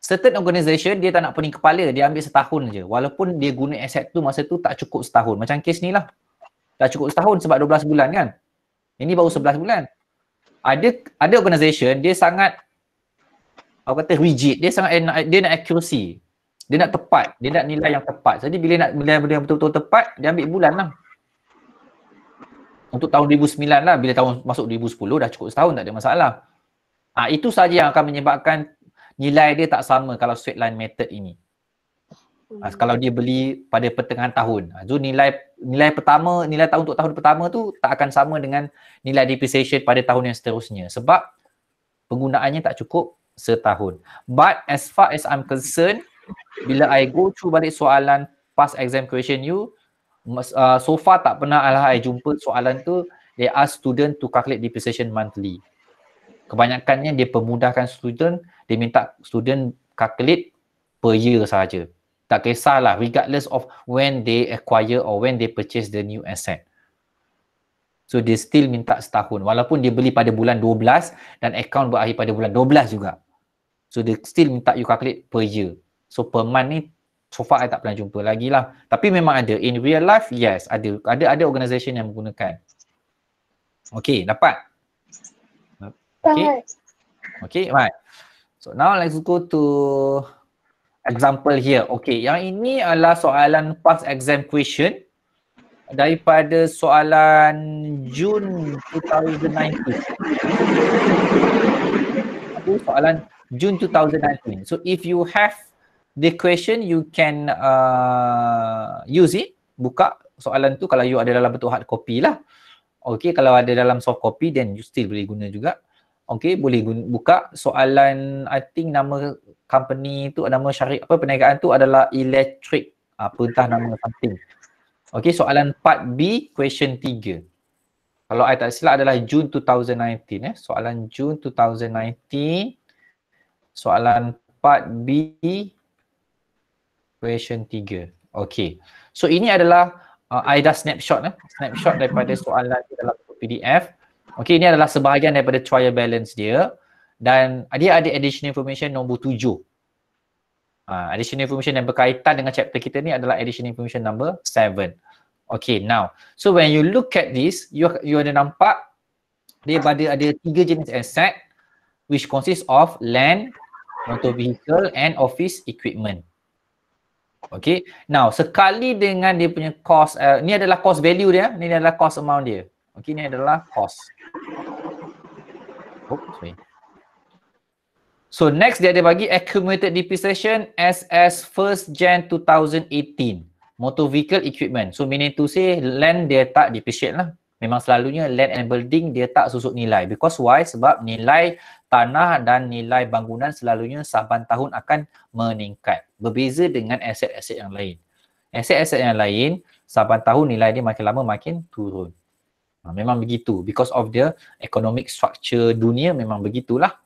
Certain organisation dia tak nak pening kepala, dia ambil setahun je. Walaupun dia guna aset tu masa tu tak cukup setahun. Macam kes ni lah. Tak cukup setahun sebab 12 bulan kan. Ini baru 11 bulan. Ada ada organisation dia sangat apa kata rigid, dia sangat dia nak accuracy. Dia nak tepat, dia nak nilai yang tepat. Jadi bila nak nilai yang betul-betul tepat, dia ambil bulan lah untuk tahun 2009 lah bila tahun masuk 2010 dah cukup setahun tak ada masalah. ha, itu saja yang akan menyebabkan nilai dia tak sama kalau straight line method ini. Ha, kalau dia beli pada pertengahan tahun. Ha, so nilai nilai pertama, nilai tahun untuk tahun pertama tu tak akan sama dengan nilai depreciation pada tahun yang seterusnya sebab penggunaannya tak cukup setahun. But as far as I'm concerned, bila I go through balik soalan past exam question you, uh, so far tak pernah lah I jumpa soalan tu they ask student to calculate depreciation monthly. Kebanyakannya dia pemudahkan student, dia minta student calculate per year sahaja. Tak kisahlah regardless of when they acquire or when they purchase the new asset. So dia still minta setahun walaupun dia beli pada bulan 12 dan account berakhir pada bulan 12 juga. So dia still minta you calculate per year. So per month ni so far I tak pernah jumpa lagi lah. Tapi memang ada. In real life, yes. Ada ada ada organisation yang menggunakan. Okay, dapat? Okay. Okay, right. So now let's go to example here. Okay, yang ini adalah soalan past exam question daripada soalan Jun 2019. Soalan Jun 2019. So if you have the question you can uh, use it buka soalan tu kalau you ada dalam bentuk hard copy lah okay kalau ada dalam soft copy then you still boleh guna juga okay boleh guna, buka soalan I think nama company tu nama syarikat apa perniagaan tu adalah electric apa ah, entah nama something okay soalan part B question 3 kalau saya tak silap adalah June 2019 eh. Soalan June 2019. Soalan part B question 3. Okay. So ini adalah uh, AIDA snapshot eh. Snapshot daripada soalan dalam PDF. Okay, ini adalah sebahagian daripada trial balance dia. Dan dia ada additional information nombor 7. Uh, additional information yang berkaitan dengan chapter kita ni adalah additional information number 7. Okay, now. So when you look at this, you you ada nampak dia ada, ada tiga jenis asset which consists of land, motor vehicle and office equipment. Okay. Now, sekali dengan dia punya cost, uh, ni adalah cost value dia. Eh. Ni adalah cost amount dia. Okay, ni adalah cost. Oh, sorry. So next dia ada bagi accumulated depreciation as as first gen 2018 motor vehicle equipment. So meaning to say land dia tak depreciate lah memang selalunya land and building dia tak susut nilai because why sebab nilai tanah dan nilai bangunan selalunya saban tahun akan meningkat berbeza dengan aset-aset yang lain aset-aset yang lain saban tahun nilai dia makin lama makin turun ha, memang begitu because of the economic structure dunia memang begitulah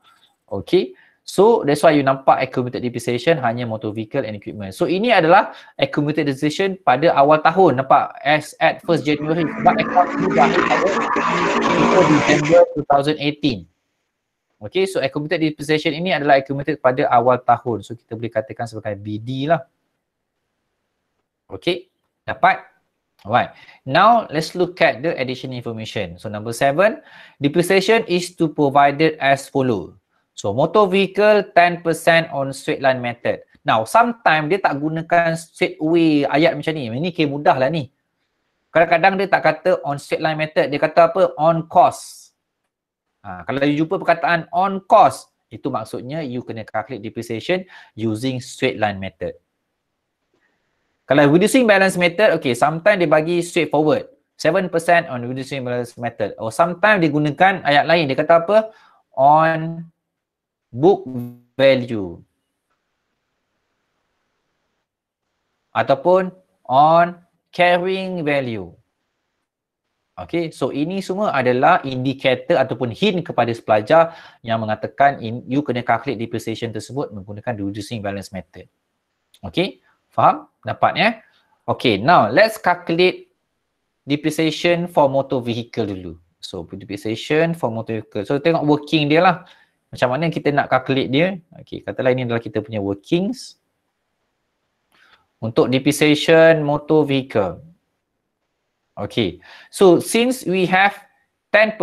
Okay. So that's why you nampak accumulated depreciation hanya motor vehicle and equipment. So ini adalah accumulated depreciation pada awal tahun nampak as at first January sebab account ini dah ada December 2018. Okay so accumulated depreciation ini adalah accumulated pada awal tahun. So kita boleh katakan sebagai BD lah. Okay dapat Alright. Now let's look at the additional information. So number seven, depreciation is to provided as follow. So motor vehicle 10% on straight line method. Now sometimes dia tak gunakan straight away ayat macam ni. Ini kira mudah lah ni. Kadang-kadang dia tak kata on straight line method. Dia kata apa? On cost. Ha, kalau you jumpa perkataan on cost, itu maksudnya you kena calculate depreciation using straight line method. Kalau reducing balance method, okay, sometimes dia bagi straight forward. 7% on reducing balance method. Or sometimes dia gunakan ayat lain. Dia kata apa? On book value ataupun on carrying value. Okay, so ini semua adalah indikator ataupun hint kepada pelajar yang mengatakan in, you kena calculate depreciation tersebut menggunakan reducing balance method. Okay, faham? Dapat ya? Okay, now let's calculate depreciation for motor vehicle dulu. So, depreciation for motor vehicle. So, tengok working dia lah macam mana kita nak calculate dia okey katalah ini adalah kita punya workings untuk depreciation motor vehicle okey so since we have 10%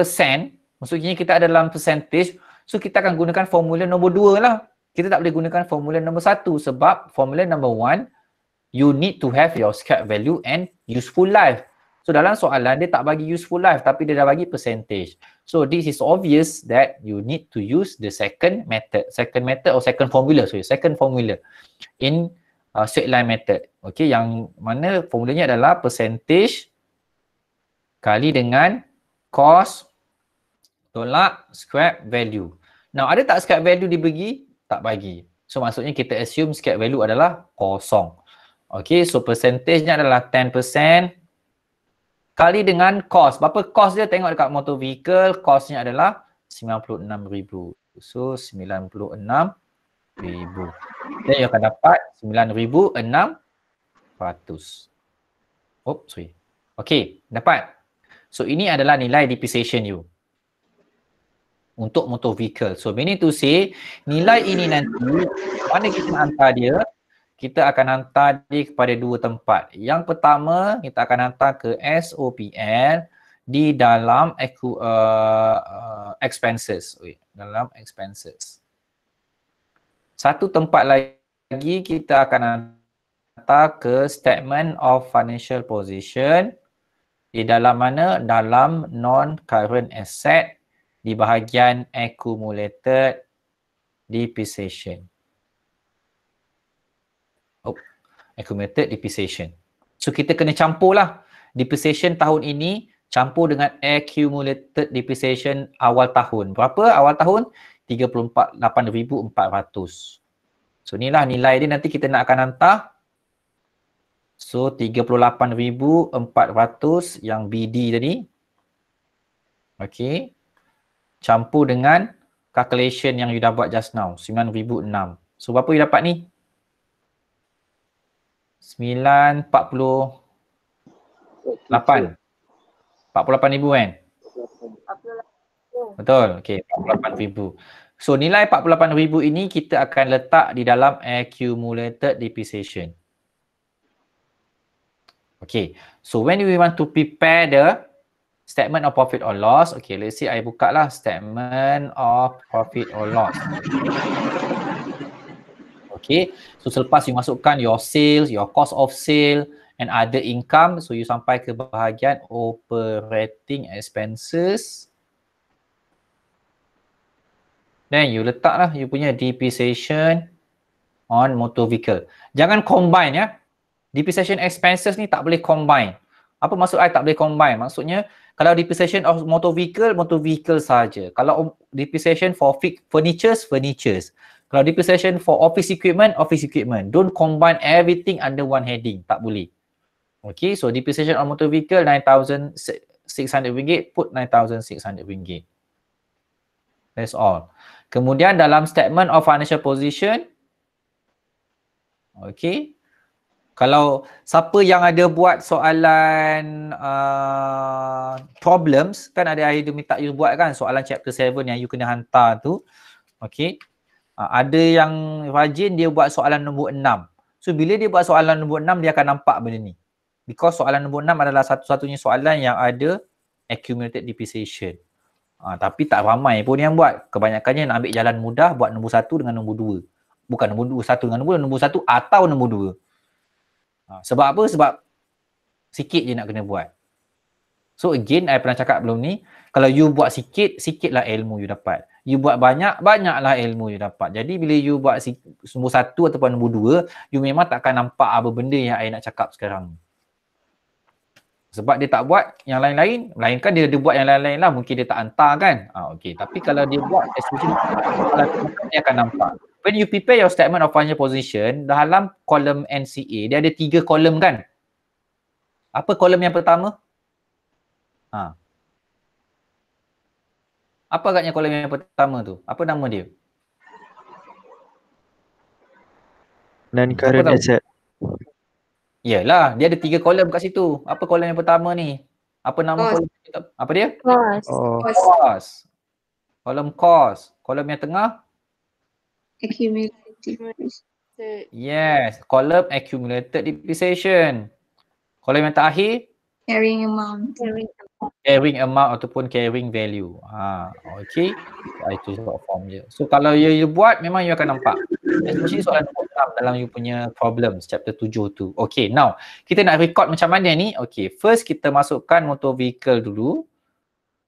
maksudnya kita ada dalam percentage so kita akan gunakan formula nombor 2 lah kita tak boleh gunakan formula nombor 1 sebab formula nombor 1 you need to have your scrap value and useful life so dalam soalan dia tak bagi useful life tapi dia dah bagi percentage So this is obvious that you need to use the second method, second method or second formula. So second formula in uh, straight line method. Okay, yang mana formulanya adalah percentage kali dengan cos tolak scrap value. Now ada tak scrap value dibagi? Tak bagi. So maksudnya kita assume scrap value adalah kosong. Okay, so percentage-nya adalah 10% kali dengan cost. Berapa cost dia tengok dekat motor vehicle, costnya adalah RM96,000. So RM96,000. Jadi you akan dapat RM9,600. Oh, sorry. Okay, dapat. So ini adalah nilai depreciation you untuk motor vehicle. So meaning to say, nilai ini nanti mana kita hantar dia kita akan hantar dia kepada dua tempat. Yang pertama, kita akan hantar ke SOPL di dalam uh, uh, expenses. Wait, dalam expenses. Satu tempat lagi kita akan hantar ke statement of financial position di dalam mana dalam non current asset di bahagian accumulated depreciation. accumulated depreciation. So kita kena campur lah depreciation tahun ini campur dengan accumulated depreciation awal tahun. Berapa awal tahun? 38,400. So inilah nilai dia nanti kita nak akan hantar. So 38,400 yang BD tadi. Okay. Campur dengan calculation yang you dah buat just now. 9,006. So berapa you dapat ni? Sembilan empat puluh lapan. Empat puluh lapan ribu kan? Betul. Okay. Empat puluh lapan ribu. So nilai empat puluh lapan ribu ini kita akan letak di dalam accumulated depreciation. Okay. So when we want to prepare the statement of profit or loss. Okay. Let's see. I buka lah statement of profit or loss okay so selepas you masukkan your sales your cost of sale and other income so you sampai ke bahagian operating expenses then you letaklah you punya depreciation on motor vehicle jangan combine ya depreciation expenses ni tak boleh combine apa maksud I tak boleh combine maksudnya kalau depreciation of motor vehicle motor vehicle saja kalau depreciation for furniture, furnitures furnitures kalau depreciation for office equipment, office equipment. Don't combine everything under one heading. Tak boleh. Okay, so depreciation on motor vehicle, RM9,600. Put RM9,600. That's all. Kemudian dalam statement of financial position, okay, kalau siapa yang ada buat soalan uh, problems, kan ada ayah dia minta you buat kan soalan chapter 7 yang you kena hantar tu. Okay, Ha, ada yang rajin dia buat soalan nombor enam. So bila dia buat soalan nombor enam dia akan nampak benda ni. Because soalan nombor enam adalah satu-satunya soalan yang ada accumulated depreciation. Ha, tapi tak ramai pun yang buat. Kebanyakannya nak ambil jalan mudah buat nombor satu dengan nombor dua. Bukan nombor dua, satu dengan nombor dua, nombor satu atau nombor dua. Ha, sebab apa? Sebab sikit je nak kena buat. So again, I pernah cakap belum ni, kalau you buat sikit, sikitlah ilmu you dapat you buat banyak, banyaklah ilmu you dapat. Jadi bila you buat semua satu ataupun nombor dua, you memang tak akan nampak apa benda yang I nak cakap sekarang. Sebab dia tak buat yang lain-lain, melainkan dia ada buat yang lain-lain lah. Mungkin dia tak hantar kan. Ah, okay. Tapi kalau dia buat, dia akan nampak. When you prepare your statement of financial position, dalam kolom NCA, dia ada tiga kolom kan? Apa kolom yang pertama? Ha. Apa agaknya kolam yang pertama tu? Apa nama dia? Dan current asset. Yalah, dia ada tiga kolam kat situ. Apa kolam yang pertama ni? Apa nama cost. kolam? Apa dia? Cost. Oh. Cost. Kolam cost. Kolam yang tengah? Accumulated. Yes, kolam accumulated depreciation. Kolam yang terakhir? Carrying amount. Carrying Carrying amount ataupun carrying value. Ha, okay. Itu sebab form je. So kalau you, you buat memang you akan nampak. Especially soalan nombor 6 dalam you punya problems chapter 7 tu. Okay now kita nak record macam mana ni? Okay first kita masukkan motor vehicle dulu.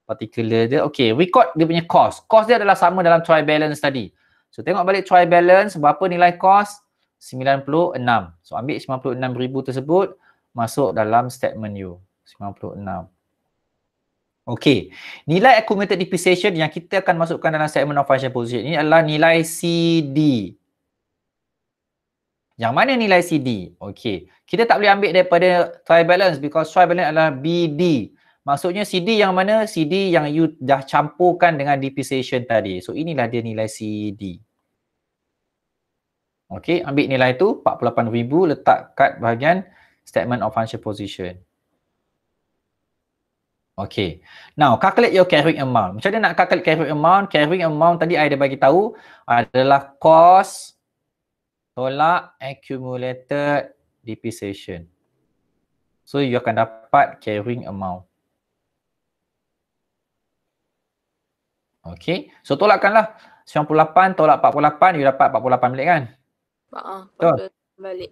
Particular dia. Okay record dia punya cost. Cost dia adalah sama dalam try balance tadi. So tengok balik try balance berapa nilai cost? 96. So ambil 96,000 tersebut masuk dalam statement you. 96. Okey, nilai accumulated depreciation yang kita akan masukkan dalam statement of financial position ini adalah nilai CD. Yang mana nilai CD? Okey, kita tak boleh ambil daripada trial balance because trial balance adalah BD. Maksudnya CD yang mana? CD yang you dah campurkan dengan depreciation tadi. So inilah dia nilai CD. Okey, ambil nilai tu 48,000 letak kat bahagian statement of financial position. Okay. Now, calculate your carrying amount. Macam mana nak calculate carrying amount? Carrying amount tadi saya dah bagi tahu adalah cost tolak accumulated depreciation. So, you akan dapat carrying amount. Okay. So, tolakkanlah 98 tolak 48, you dapat 48 balik kan? Ya, uh, 48 balik.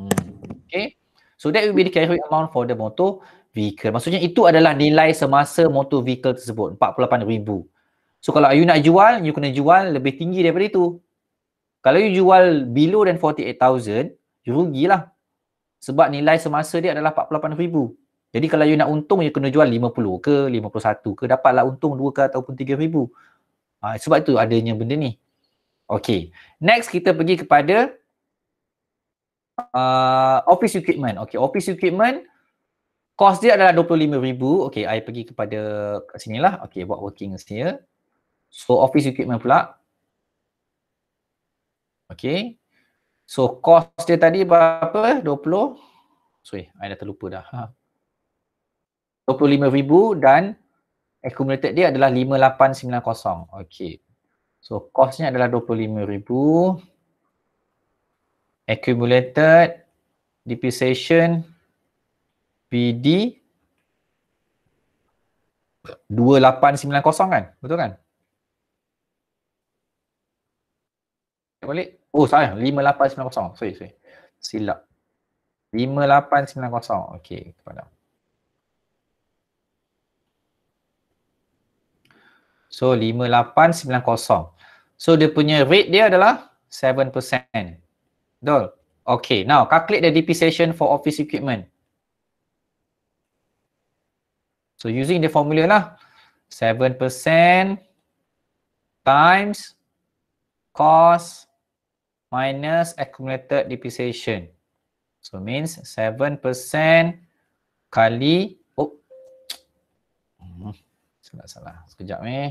Hmm. Okay. So, that will be the carrying amount for the motor vehicle. Maksudnya itu adalah nilai semasa motor vehicle tersebut, 48,000. So kalau you nak jual, you kena jual lebih tinggi daripada itu. Kalau you jual below than 48,000, you rugilah. Sebab nilai semasa dia adalah 48,000. Jadi kalau you nak untung, you kena jual 50 ke 51 ke, dapatlah untung 2 ke ataupun 3,000. Ha, sebab itu adanya benda ni. Okay, next kita pergi kepada uh, office equipment. Okay, office equipment Cost dia adalah RM25,000. Okay, I pergi kepada kat sini lah. Okay, buat working kat sini. Ya. So, office equipment pula. Okay. So, cost dia tadi berapa? 20. Sorry, I dah terlupa dah. Ha. RM25,000 dan accumulated dia adalah 5890. Okay. So, costnya adalah RM25,000. Accumulated depreciation PD 2890 kan? Betul kan? Balik. Oh, sayang. 5890. Sorry, sorry. Silap. 5890. Okey, kepada. So 5890. So dia punya rate dia adalah 7%. Betul. Okay, now calculate the depreciation for office equipment. So using the formula lah 7% times cost minus accumulated depreciation. So means 7% kali oh. Hmm. Salah salah. Sekejap ni. Eh.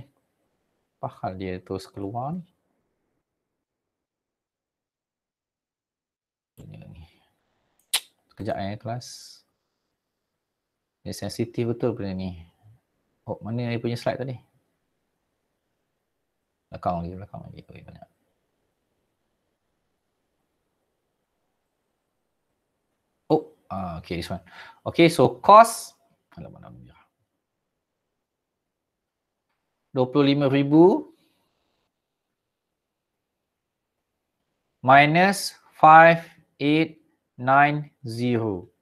Apa hal dia tu keluar ni? Sekejap eh kelas. Dia sensitif betul benda ni. Oh, mana dia punya slide tadi? Belakang lagi, belakang lagi. Okay, banyak. Oh, ah, okay, this one. Okay, so cost. Alam, alam, alam. 25,000 minus 5890.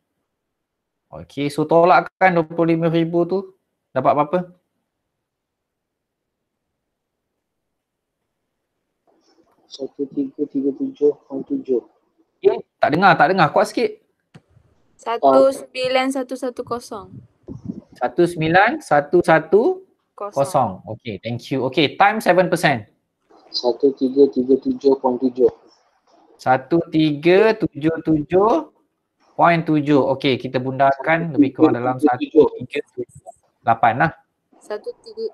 Okey, so tolakkan 25,000 tu dapat apa-apa? Satu, tiga, tiga, tujuh, tujuh. Okay. Eh, tak dengar, tak dengar. Kuat sikit. Satu, oh. sembilan, satu, satu, kosong. Satu, sembilan, satu, satu, kosong. Okay, thank you. Okey, time seven percent. Satu, tiga, tiga, tujuh, tujuh. Satu, tiga, tujuh, tujuh, Poin tujuh. Okey, kita bundarkan lebih kurang dalam satu tiga lapan lah. Satu tiga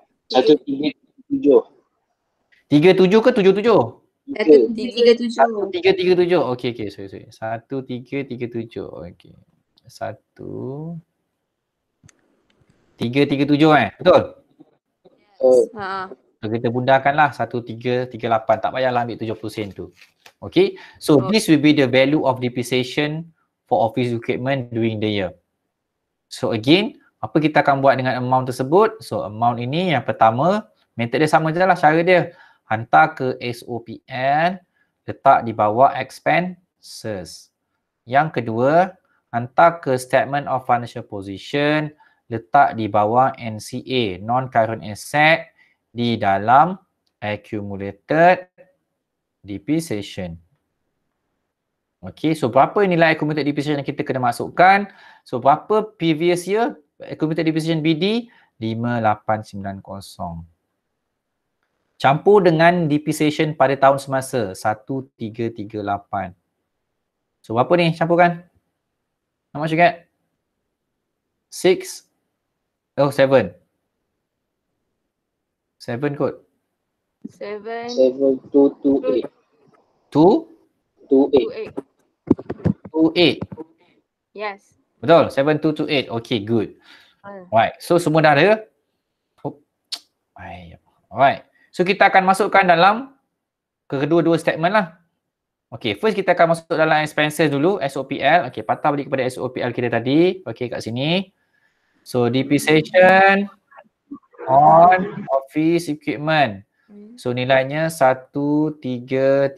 tujuh. Tiga tujuh ke tujuh tujuh? Tiga tiga tujuh. Okey, okey. Sorry, sorry. Satu tiga tiga tujuh. Okey. Satu. Tiga tiga tujuh eh. Betul? Yes. Ha. So, kita bundarkan lah satu tiga tiga lapan. Tak payahlah ambil tujuh puluh sen tu. Okay, so oh. this will be the value of depreciation for office equipment during the year. So again, apa kita akan buat dengan amount tersebut? So amount ini yang pertama, method dia sama je lah cara dia. Hantar ke SOPN, letak di bawah expenses. Yang kedua, hantar ke statement of financial position, letak di bawah NCA, non-current asset, di dalam accumulated depreciation. Okay, so berapa nilai accumulated depreciation yang kita kena masukkan? So berapa previous year accumulated depreciation BD? 5890. Campur dengan depreciation pada tahun semasa, 1338. So berapa ni campurkan? How much you get? 6? Oh, 7. 7 kot. 7. 7228. 2? 28. 7228. Yes. Betul, 7228. Okay, good. Hmm. Right, so semua dah ada. Oh, Alright, so kita akan masukkan dalam kedua-dua statement lah. Okay, first kita akan masuk dalam expenses dulu, SOPL. Okay, patah balik kepada SOPL kita tadi. Okay, kat sini. So, depreciation on office equipment. Hmm. So nilainya 1338.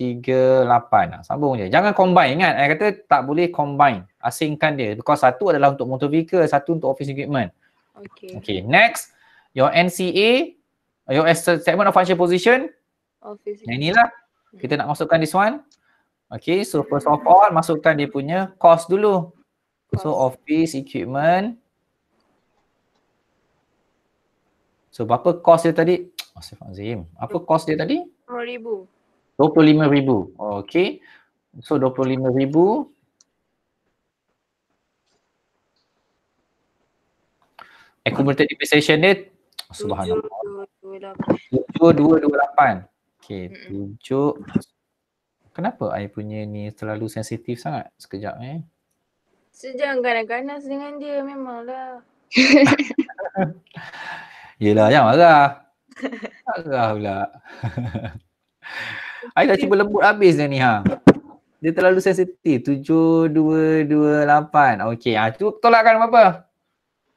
Ah, sambung je. Jangan combine ingat. Saya kata tak boleh combine. Asingkan dia. Because satu adalah untuk motor vehicle, satu untuk office equipment. Okay. Okay, next your NCA your statement of financial position. Office. Yang inilah kita nak masukkan this one. Okay, so first of all masukkan dia punya cost dulu. So office equipment. So berapa cost dia tadi? Astaghfirullahalazim. Apa kos dia tadi? 20,000. 25,000. Oh, okay. So 25,000. Accumulated depreciation dia Subhanallah. 7228. Okey, tunjuk. Kenapa ai punya ni terlalu sensitif sangat? Sekejap eh. Sejang ganas-ganas dengan dia memanglah. Yelah, jangan marah. Marah pula. Saya dah cuba lembut habis dia ni ha. Dia terlalu sensitif. Tujuh dua dua lapan. Okey. Ha, tu tolakkan apa?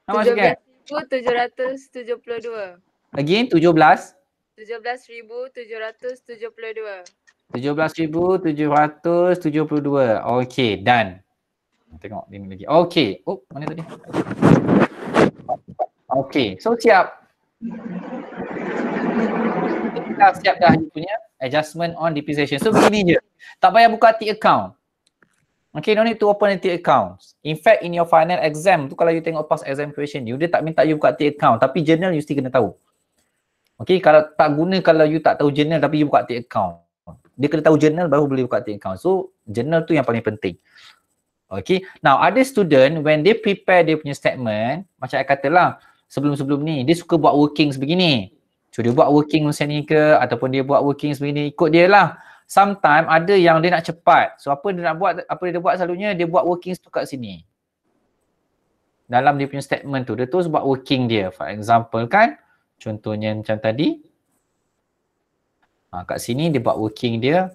belas ribu tujuh ratus tujuh puluh dua. Okey. done. Tengok ni lagi. Okey. Oh, mana tadi? Okey. so siap dah siap dah dia punya eh? adjustment on depreciation. So begini je. Tak payah buka T account. Okay, no need to open T account. In fact, in your final exam tu kalau you tengok past exam question you, dia tak minta you buka T account. Tapi journal you still kena tahu. Okay, kalau tak guna kalau you tak tahu journal tapi you buka T account. Dia kena tahu journal baru boleh buka T account. So, journal tu yang paling penting. Okay, now ada student when they prepare dia punya statement, macam saya katalah sebelum-sebelum ni, dia suka buat working sebegini. So dia buat working macam ni ke ataupun dia buat working sebegini ni ikut dia lah. Sometimes ada yang dia nak cepat. So apa dia nak buat, apa dia buat selalunya dia buat working tu kat sini. Dalam dia punya statement tu, dia terus buat working dia. For example kan, contohnya macam tadi. Ha, kat sini dia buat working dia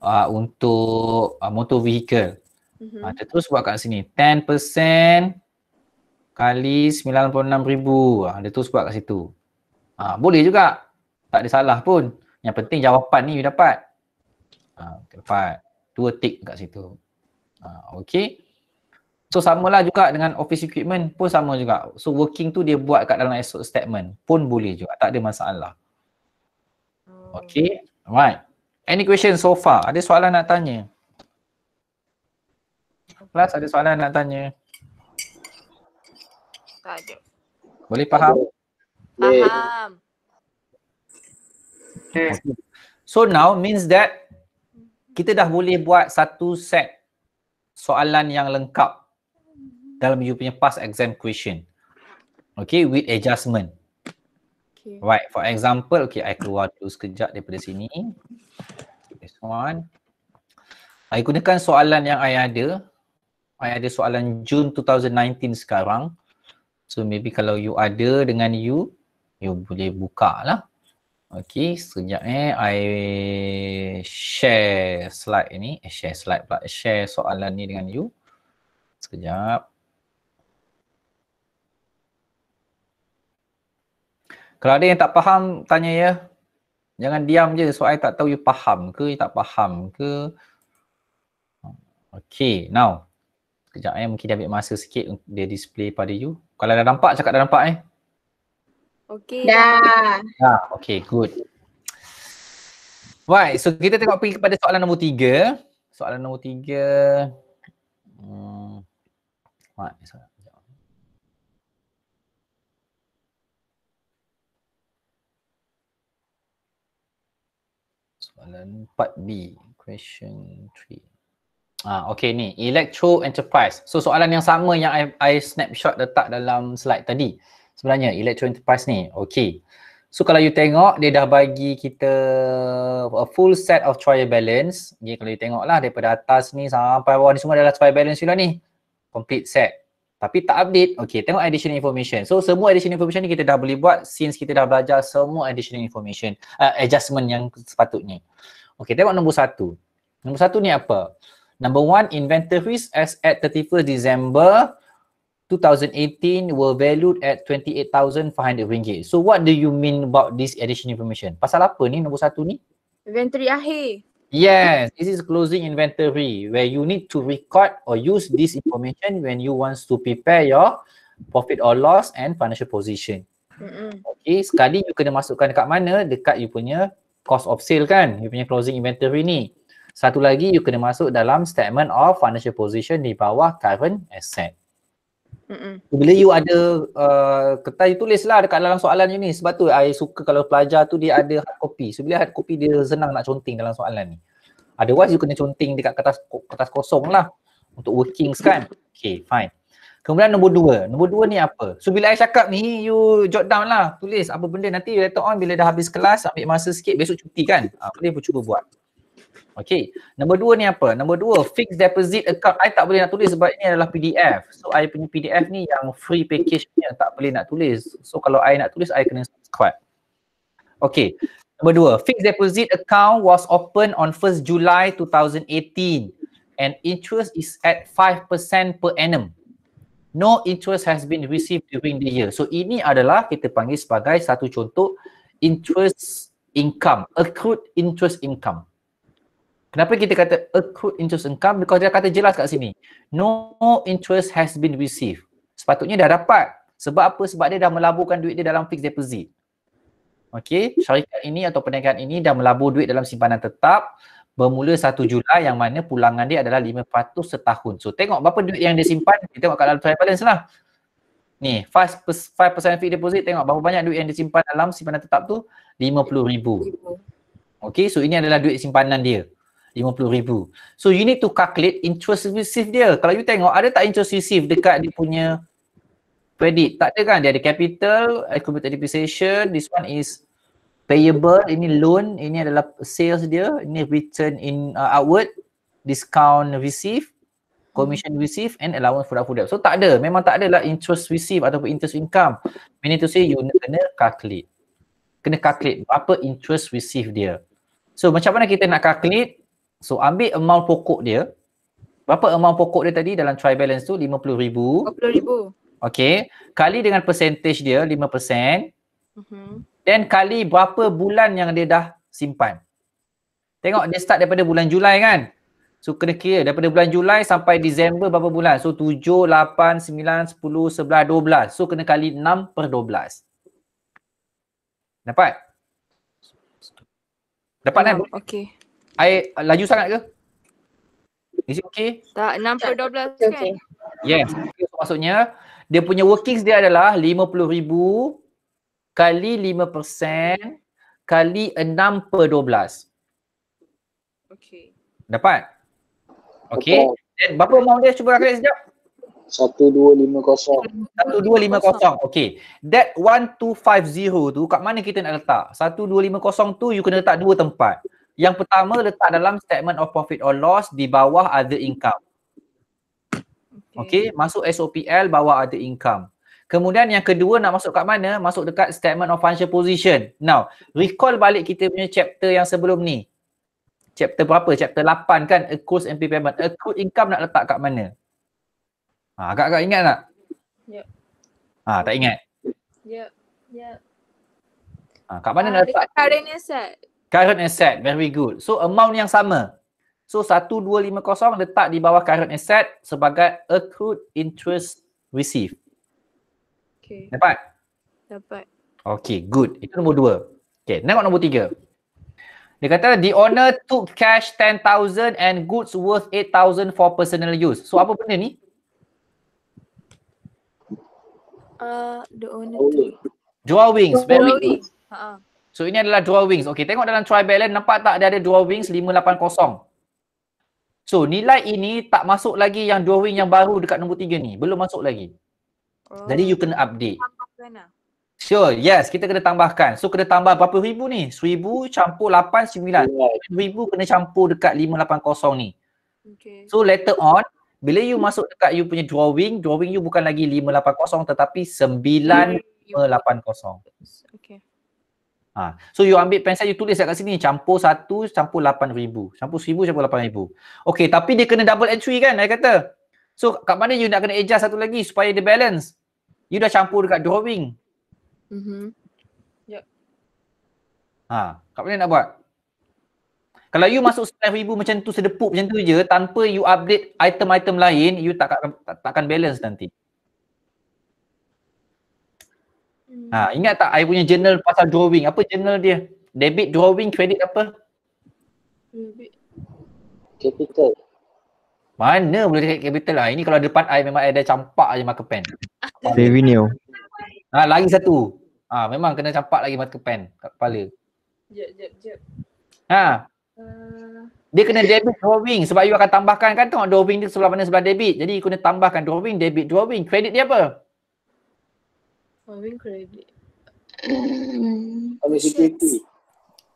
uh, untuk uh, motor vehicle. Mm-hmm. Ha, dia terus buat kat sini. 10% kali 96,000. Ha, dia terus buat kat situ. Ha, boleh juga. Tak ada salah pun. Yang penting jawapan ni you dapat. Ha, dapat. Dua tick kat situ. Ha, okay. So samalah juga dengan office equipment pun sama juga. So working tu dia buat kat dalam esok statement pun boleh juga. Tak ada masalah. Hmm. Okay. Alright. Any question so far? Ada soalan nak tanya? Kelas ada soalan nak tanya? Tak ada. Boleh faham? Tak ada. Faham. Hmm. So now means that kita dah boleh buat satu set soalan yang lengkap dalam you punya past exam question. Okay, with adjustment. Okay. Right, for example, okay, I keluar dulu sekejap daripada sini. This one. I gunakan soalan yang I ada. I ada soalan June 2019 sekarang. So maybe kalau you ada dengan you, you boleh buka lah. Okay, sekejap eh, I share slide ni, eh, share slide pula, share soalan ni dengan you. Sekejap. Kalau ada yang tak faham, tanya ya. Jangan diam je, so I tak tahu you faham ke, you tak faham ke. Okay, now. Sekejap eh, mungkin dia ambil masa sikit dia display pada you. Kalau dah nampak, cakap dah nampak eh. Okay. Dah. Ah, okay, good. Right, so kita tengok pergi kepada soalan nombor tiga. Soalan nombor tiga. Hmm. What? Soalan. soalan 4B question 3 Ah, okay ni electro enterprise. So soalan yang sama yang I, I snapshot letak dalam slide tadi sebenarnya Electro Enterprise ni. Okey. So kalau you tengok dia dah bagi kita a full set of trial balance. Okay, kalau you tengoklah lah daripada atas ni sampai bawah ni semua adalah trial balance sudah ni. Complete set. Tapi tak update. Okay tengok additional information. So semua additional information ni kita dah boleh buat since kita dah belajar semua additional information. Uh, adjustment yang sepatutnya. Okay tengok nombor satu. Nombor satu ni apa? Number one inventories as at 31 December 2018 were valued at 28,500 ringgit. So what do you mean about this additional information? Pasal apa ni nombor satu ni? Inventory akhir. Yes, this is closing inventory where you need to record or use this information when you want to prepare your profit or loss and financial position. Mm-hmm. Okay, sekali you kena masukkan dekat mana? Dekat you punya cost of sale kan? You punya closing inventory ni. Satu lagi you kena masuk dalam statement of financial position di bawah current asset. Mm-mm. Bila you ada uh, kertas you lah dekat dalam soalan you ni sebab tu I suka kalau pelajar tu dia ada hard copy. So bila hard copy dia senang nak conteng dalam soalan ni. Otherwise you kena conteng dekat kertas kertas kosong lah untuk working kan. Okay fine. Kemudian nombor dua. Nombor dua ni apa? So bila I cakap ni you jot down lah tulis apa benda nanti later on bila dah habis kelas ambil masa sikit besok cuti kan. Uh, boleh cuba buat. Okay, nombor dua ni apa? Nombor dua, fixed deposit account. I tak boleh nak tulis sebab ini adalah PDF. So, I punya PDF ni yang free package ni yang tak boleh nak tulis. So, kalau I nak tulis, I kena subscribe. Okay, nombor dua, fixed deposit account was opened on 1st July 2018 and interest is at 5% per annum. No interest has been received during the year. So, ini adalah kita panggil sebagai satu contoh interest income, accrued interest income. Kenapa kita kata accrued interest income? Because dia kata jelas kat sini. No interest has been received. Sepatutnya dah dapat. Sebab apa? Sebab dia dah melaburkan duit dia dalam fixed deposit. Okay, syarikat ini atau perniagaan ini dah melabur duit dalam simpanan tetap bermula 1 Julai yang mana pulangan dia adalah 500 setahun. So tengok berapa duit yang dia simpan, kita tengok kat dalam trial balance lah. Ni, 5% fixed deposit, tengok berapa banyak duit yang dia simpan dalam simpanan tetap tu, RM50,000. Okay, so ini adalah duit simpanan dia. RM50,000. So you need to calculate interest receive dia. Kalau you tengok ada tak interest receive dekat dia punya credit? Tak ada kan? Dia ada capital, equity eh, depreciation, this one is payable, ini loan, ini adalah sales dia, ini return in uh, outward, discount receive, commission receive and allowance for doubtful debt. So tak ada, memang tak ada lah interest receive ataupun interest income. Meaning to say you kena calculate. Kena calculate berapa interest receive dia. So macam mana kita nak calculate So ambil amount pokok dia. Berapa amount pokok dia tadi dalam try balance tu? RM50,000. RM50,000. Okay. Kali dengan percentage dia 5%. Mm-hmm. Then kali berapa bulan yang dia dah simpan. Tengok dia start daripada bulan Julai kan? So kena kira daripada bulan Julai sampai Disember berapa bulan? So 7, 8, 9, 10, 11, 12. So kena kali 6 per 12. Dapat? Dapat kan? okay. Air laju sangat ke? Is it okay? Tak, 60 yeah. 12 kan? Okay. Yes, so, maksudnya dia punya workings dia adalah 50,000 kali 5% kali 6 per 12. Okay. Dapat? Okay. Dan berapa amount dia? Cuba rakan sekejap. 1250. 1250. Okay. That 1250 tu kat mana kita nak letak? 1250 tu you kena letak dua tempat. Yang pertama letak dalam statement of profit or loss di bawah other income. Okay, okay masuk SOPL bawah other income. Kemudian yang kedua nak masuk kat mana? Masuk dekat statement of financial position. Now, recall balik kita punya chapter yang sebelum ni. Chapter berapa? Chapter 8 kan? Accrues and prepayment. Accrued income nak letak kat mana? Ha, agak-agak ingat tak? Yep. Ha, tak ingat? Yep. Yep. Ha, kat mana uh, nak ah, letak? Dekat current asset. Current asset, very good. So amount yang sama. So 1250 letak di bawah current asset sebagai accrued interest received. Okay. Dapat? Dapat. Okay, good. Itu nombor dua. Okay, tengok nombor tiga. Dia kata the owner took cash 10,000 and goods worth 8,000 for personal use. So apa benda ni? Uh, the owner Jual wings. Jual wings. Very good. Uh-huh. So ini adalah draw wings. Okey, tengok dalam try balance nampak tak dia ada draw wings 580. So nilai ini tak masuk lagi yang draw wing yang baru dekat nombor 3 ni. Belum masuk lagi. Oh. Jadi you kena update. Lah. Sure, yes, kita kena tambahkan. So kena tambah berapa ribu ni? 1000 campur 89. 1000 kena campur dekat 580 ni. Okay. So later on bila you masuk dekat you punya drawing, drawing you bukan lagi 580 tetapi 9580. Okay. Ha. So you ambil pensel, you tulis kat sini. Campur satu, campur lapan ribu. Campur seribu, campur lapan ribu. Okay, tapi dia kena double entry kan, saya kata. So kat mana you nak kena adjust satu lagi supaya dia balance? You dah campur dekat drawing. Mm-hmm. Yep. Ha. Kat mana nak buat? Kalau you masuk rm ribu macam tu, sedepuk macam tu je, tanpa you update item-item lain, you tak, tak, takkan balance nanti. Mm-hmm. Ha, ingat tak I punya journal pasal drawing? Apa journal dia? Debit drawing, credit apa? Capital. Mana boleh cakap capital lah. Ini kalau depan I memang I ada campak je marker pen. Revenue. Ha, lagi satu. Ha, memang kena campak lagi marker pen kat kepala. Jep, jep, jep. Ha. Uh... Dia kena debit drawing sebab you akan tambahkan kan tengok drawing dia sebelah mana sebelah debit. Jadi you kena tambahkan drawing, debit drawing. Credit dia apa? Credit Having credit. Having security.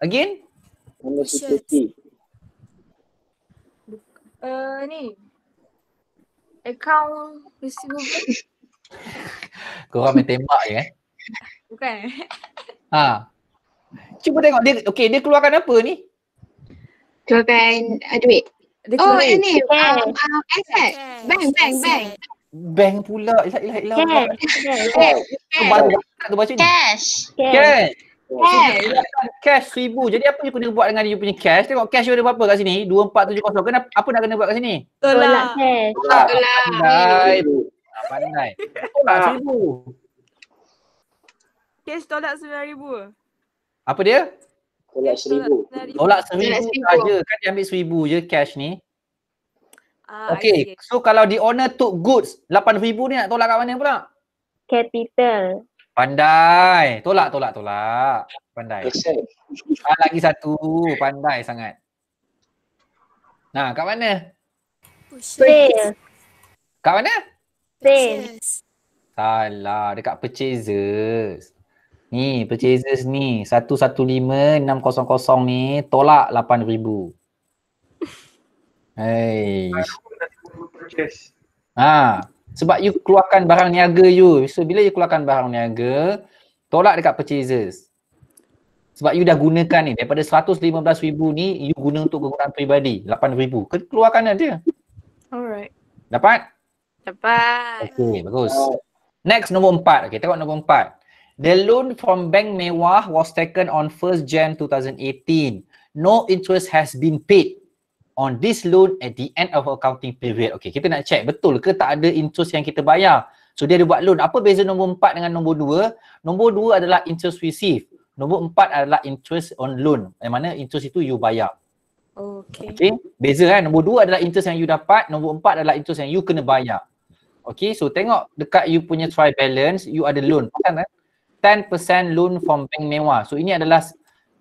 Again? Having security. Uh, ni. Account receivable. kau main tembak je eh. Bukan. Ha. Cuba tengok dia okay dia keluarkan apa ni? Keluarkan uh, duit. oh ini ni um, um, Bank bank bank. Bank pula. Ilah ilah ilah. Cash. Baru baru baca ni. Cash. Cash. Cash. Cash RM1,000. Jadi apa you kena buat dengan you punya cash? Tengok cash you ada berapa kat sini? 2470. Kenapa? Apa nak kena buat kat sini? Tolak ah, ah. cash. Tolak. Pandai. Pandai. Tolak RM1,000. Cash tolak RM9,000. Apa dia? Tolak RM1,000. Tolak RM1,000 saja. Kan dia ambil RM1,000 je cash ni. Ah, okay. okay. So kalau the owner took goods, RM8,000 ni nak tolak kat mana pula? capital. Pandai. Tolak, tolak, tolak. Pandai. Ah, lagi satu. Pandai sangat. Nah, kat mana? Sales. Kat mana? Sales. Salah. Dekat purchases. Ni, purchases ni. 115600 ni tolak 8000. Hei. Ah. Ha. Sebab you keluarkan barang niaga you. So bila you keluarkan barang niaga, tolak dekat purchases. Sebab you dah gunakan ni. Daripada RM115,000 ni, you guna untuk kegunaan peribadi. RM8,000. Keluarkan aja. Alright. Dapat? Dapat. Okay, bagus. Next, nombor empat. Okay, tengok nombor empat. The loan from Bank Mewah was taken on 1st Jan 2018. No interest has been paid on this loan at the end of accounting period. Okay, kita nak check betul ke tak ada interest yang kita bayar. So dia ada buat loan. Apa beza nombor empat dengan nombor dua? Nombor dua adalah interest received. Nombor empat adalah interest on loan. Yang mana interest itu you bayar. Okay. okay. Beza kan? Nombor dua adalah interest yang you dapat. Nombor empat adalah interest yang you kena bayar. Okay, so tengok dekat you punya try balance, you ada loan. Kan, 10% loan from bank mewah. So ini adalah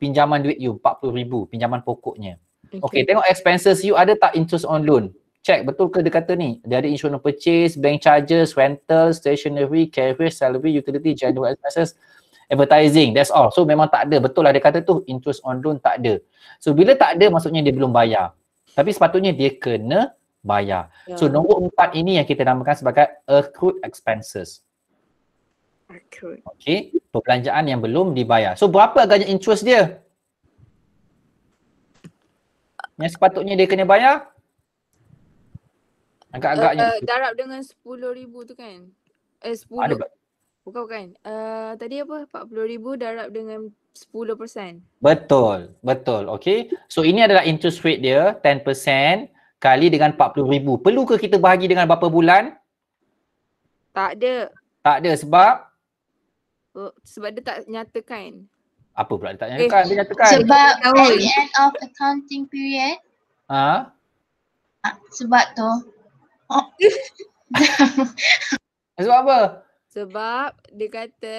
pinjaman duit you, RM40,000. Pinjaman pokoknya. Okay. okay, tengok expenses you ada tak interest on loan? Check betul ke dia kata ni? Dia ada insurance purchase, bank charges, rental, stationery, cafe, salary, utility, general expenses, advertising. That's all. So memang tak ada. Betul lah dia kata tu interest on loan tak ada. So bila tak ada maksudnya dia belum bayar. Tapi sepatutnya dia kena bayar. Yeah. So ya. nombor empat ini yang kita namakan sebagai accrued expenses. Accrued. Okay. Perbelanjaan yang belum dibayar. So berapa agaknya interest dia? yang sepatutnya dia kena bayar agak-agaknya uh, uh, darab dengan 10000 tu kan eh 10 ada bukan bukan uh, tadi apa 40000 darab dengan 10% betul betul Okay. so ini adalah interest rate dia 10% kali dengan 40000 perlu ke kita bahagi dengan berapa bulan tak ada tak ada sebab oh, sebab dia tak nyatakan apa pula dia tak nyatakan eh, dia nyatakan sebab at the end of accounting period ha ah, sebab tu oh. sebab apa sebab dia kata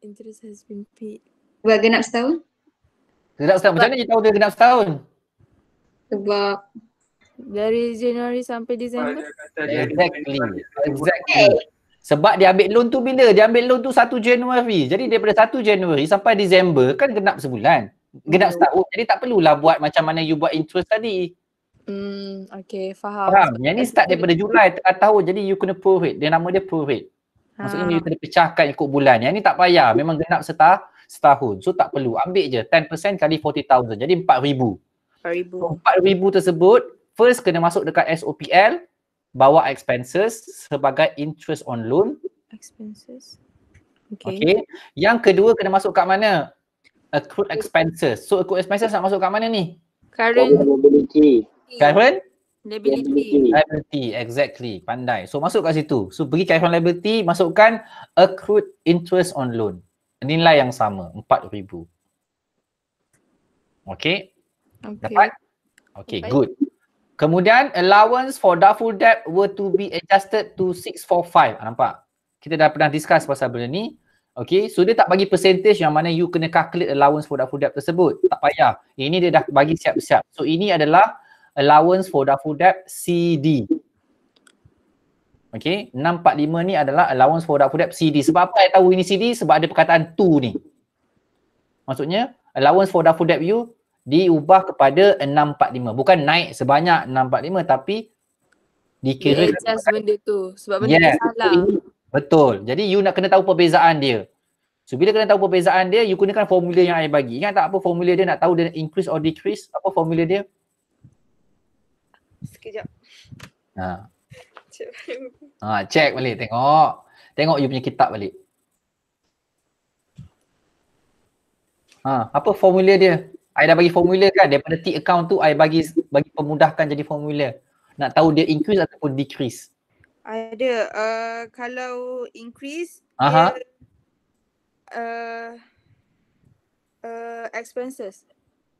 interest has been paid buat genap setahun genap setahun macam mana dia tahu dia genap setahun sebab dari Januari sampai Disember exactly exactly okay. Eh, sebab dia ambil loan tu bila? Dia ambil loan tu 1 Januari. Jadi daripada 1 Januari sampai Disember kan genap sebulan. Genap hmm. setahun. Jadi tak perlulah buat macam mana you buat interest tadi. Hmm, okay, faham. Faham. Yang ni start daripada Julai tengah tahun. Jadi you kena prorate. Dia nama dia prorate. Ha. Maksudnya ah. you kena pecahkan ikut bulan. Yang ni tak payah. Memang genap setah, setahun. So tak perlu. Ambil je 10% kali 40,000. Jadi 4,000. 4,000. So, 4,000 tersebut first kena masuk dekat SOPL bawa expenses sebagai interest on loan expenses okay. okay yang kedua kena masuk kat mana accrued expenses so accrued expenses nak masuk kat mana ni current liability current liability liability exactly pandai so masuk kat situ so bagi current liability masukkan accrued interest on loan nilai yang sama 4000 okay. okay dapat okay, okay. good Kemudian allowance for doubtful debt were to be adjusted to 645. Ah, nampak? Kita dah pernah discuss pasal benda ni. Okay, so dia tak bagi percentage yang mana you kena calculate allowance for doubtful debt tersebut. Tak payah. Ini dia dah bagi siap-siap. So ini adalah allowance for doubtful debt CD. Okay, 645 ni adalah allowance for doubtful debt CD. Sebab apa saya tahu ini CD? Sebab ada perkataan to ni. Maksudnya, allowance for doubtful debt you diubah kepada 645 bukan naik sebanyak 645 tapi dikira yes, benda tu sebab benda yeah. salah betul jadi you nak kena tahu perbezaan dia so bila kena tahu perbezaan dia you gunakan formula yang I bagi ingat tak apa formula dia nak tahu dia increase or decrease apa formula dia sekejap ha ha check balik tengok tengok you punya kitab balik ha apa formula dia I dah bagi formula kan daripada T account tu I bagi bagi pemudahkan jadi formula. Nak tahu dia increase ataupun decrease. Ada uh, kalau increase Aha. Dia, uh, uh, expenses.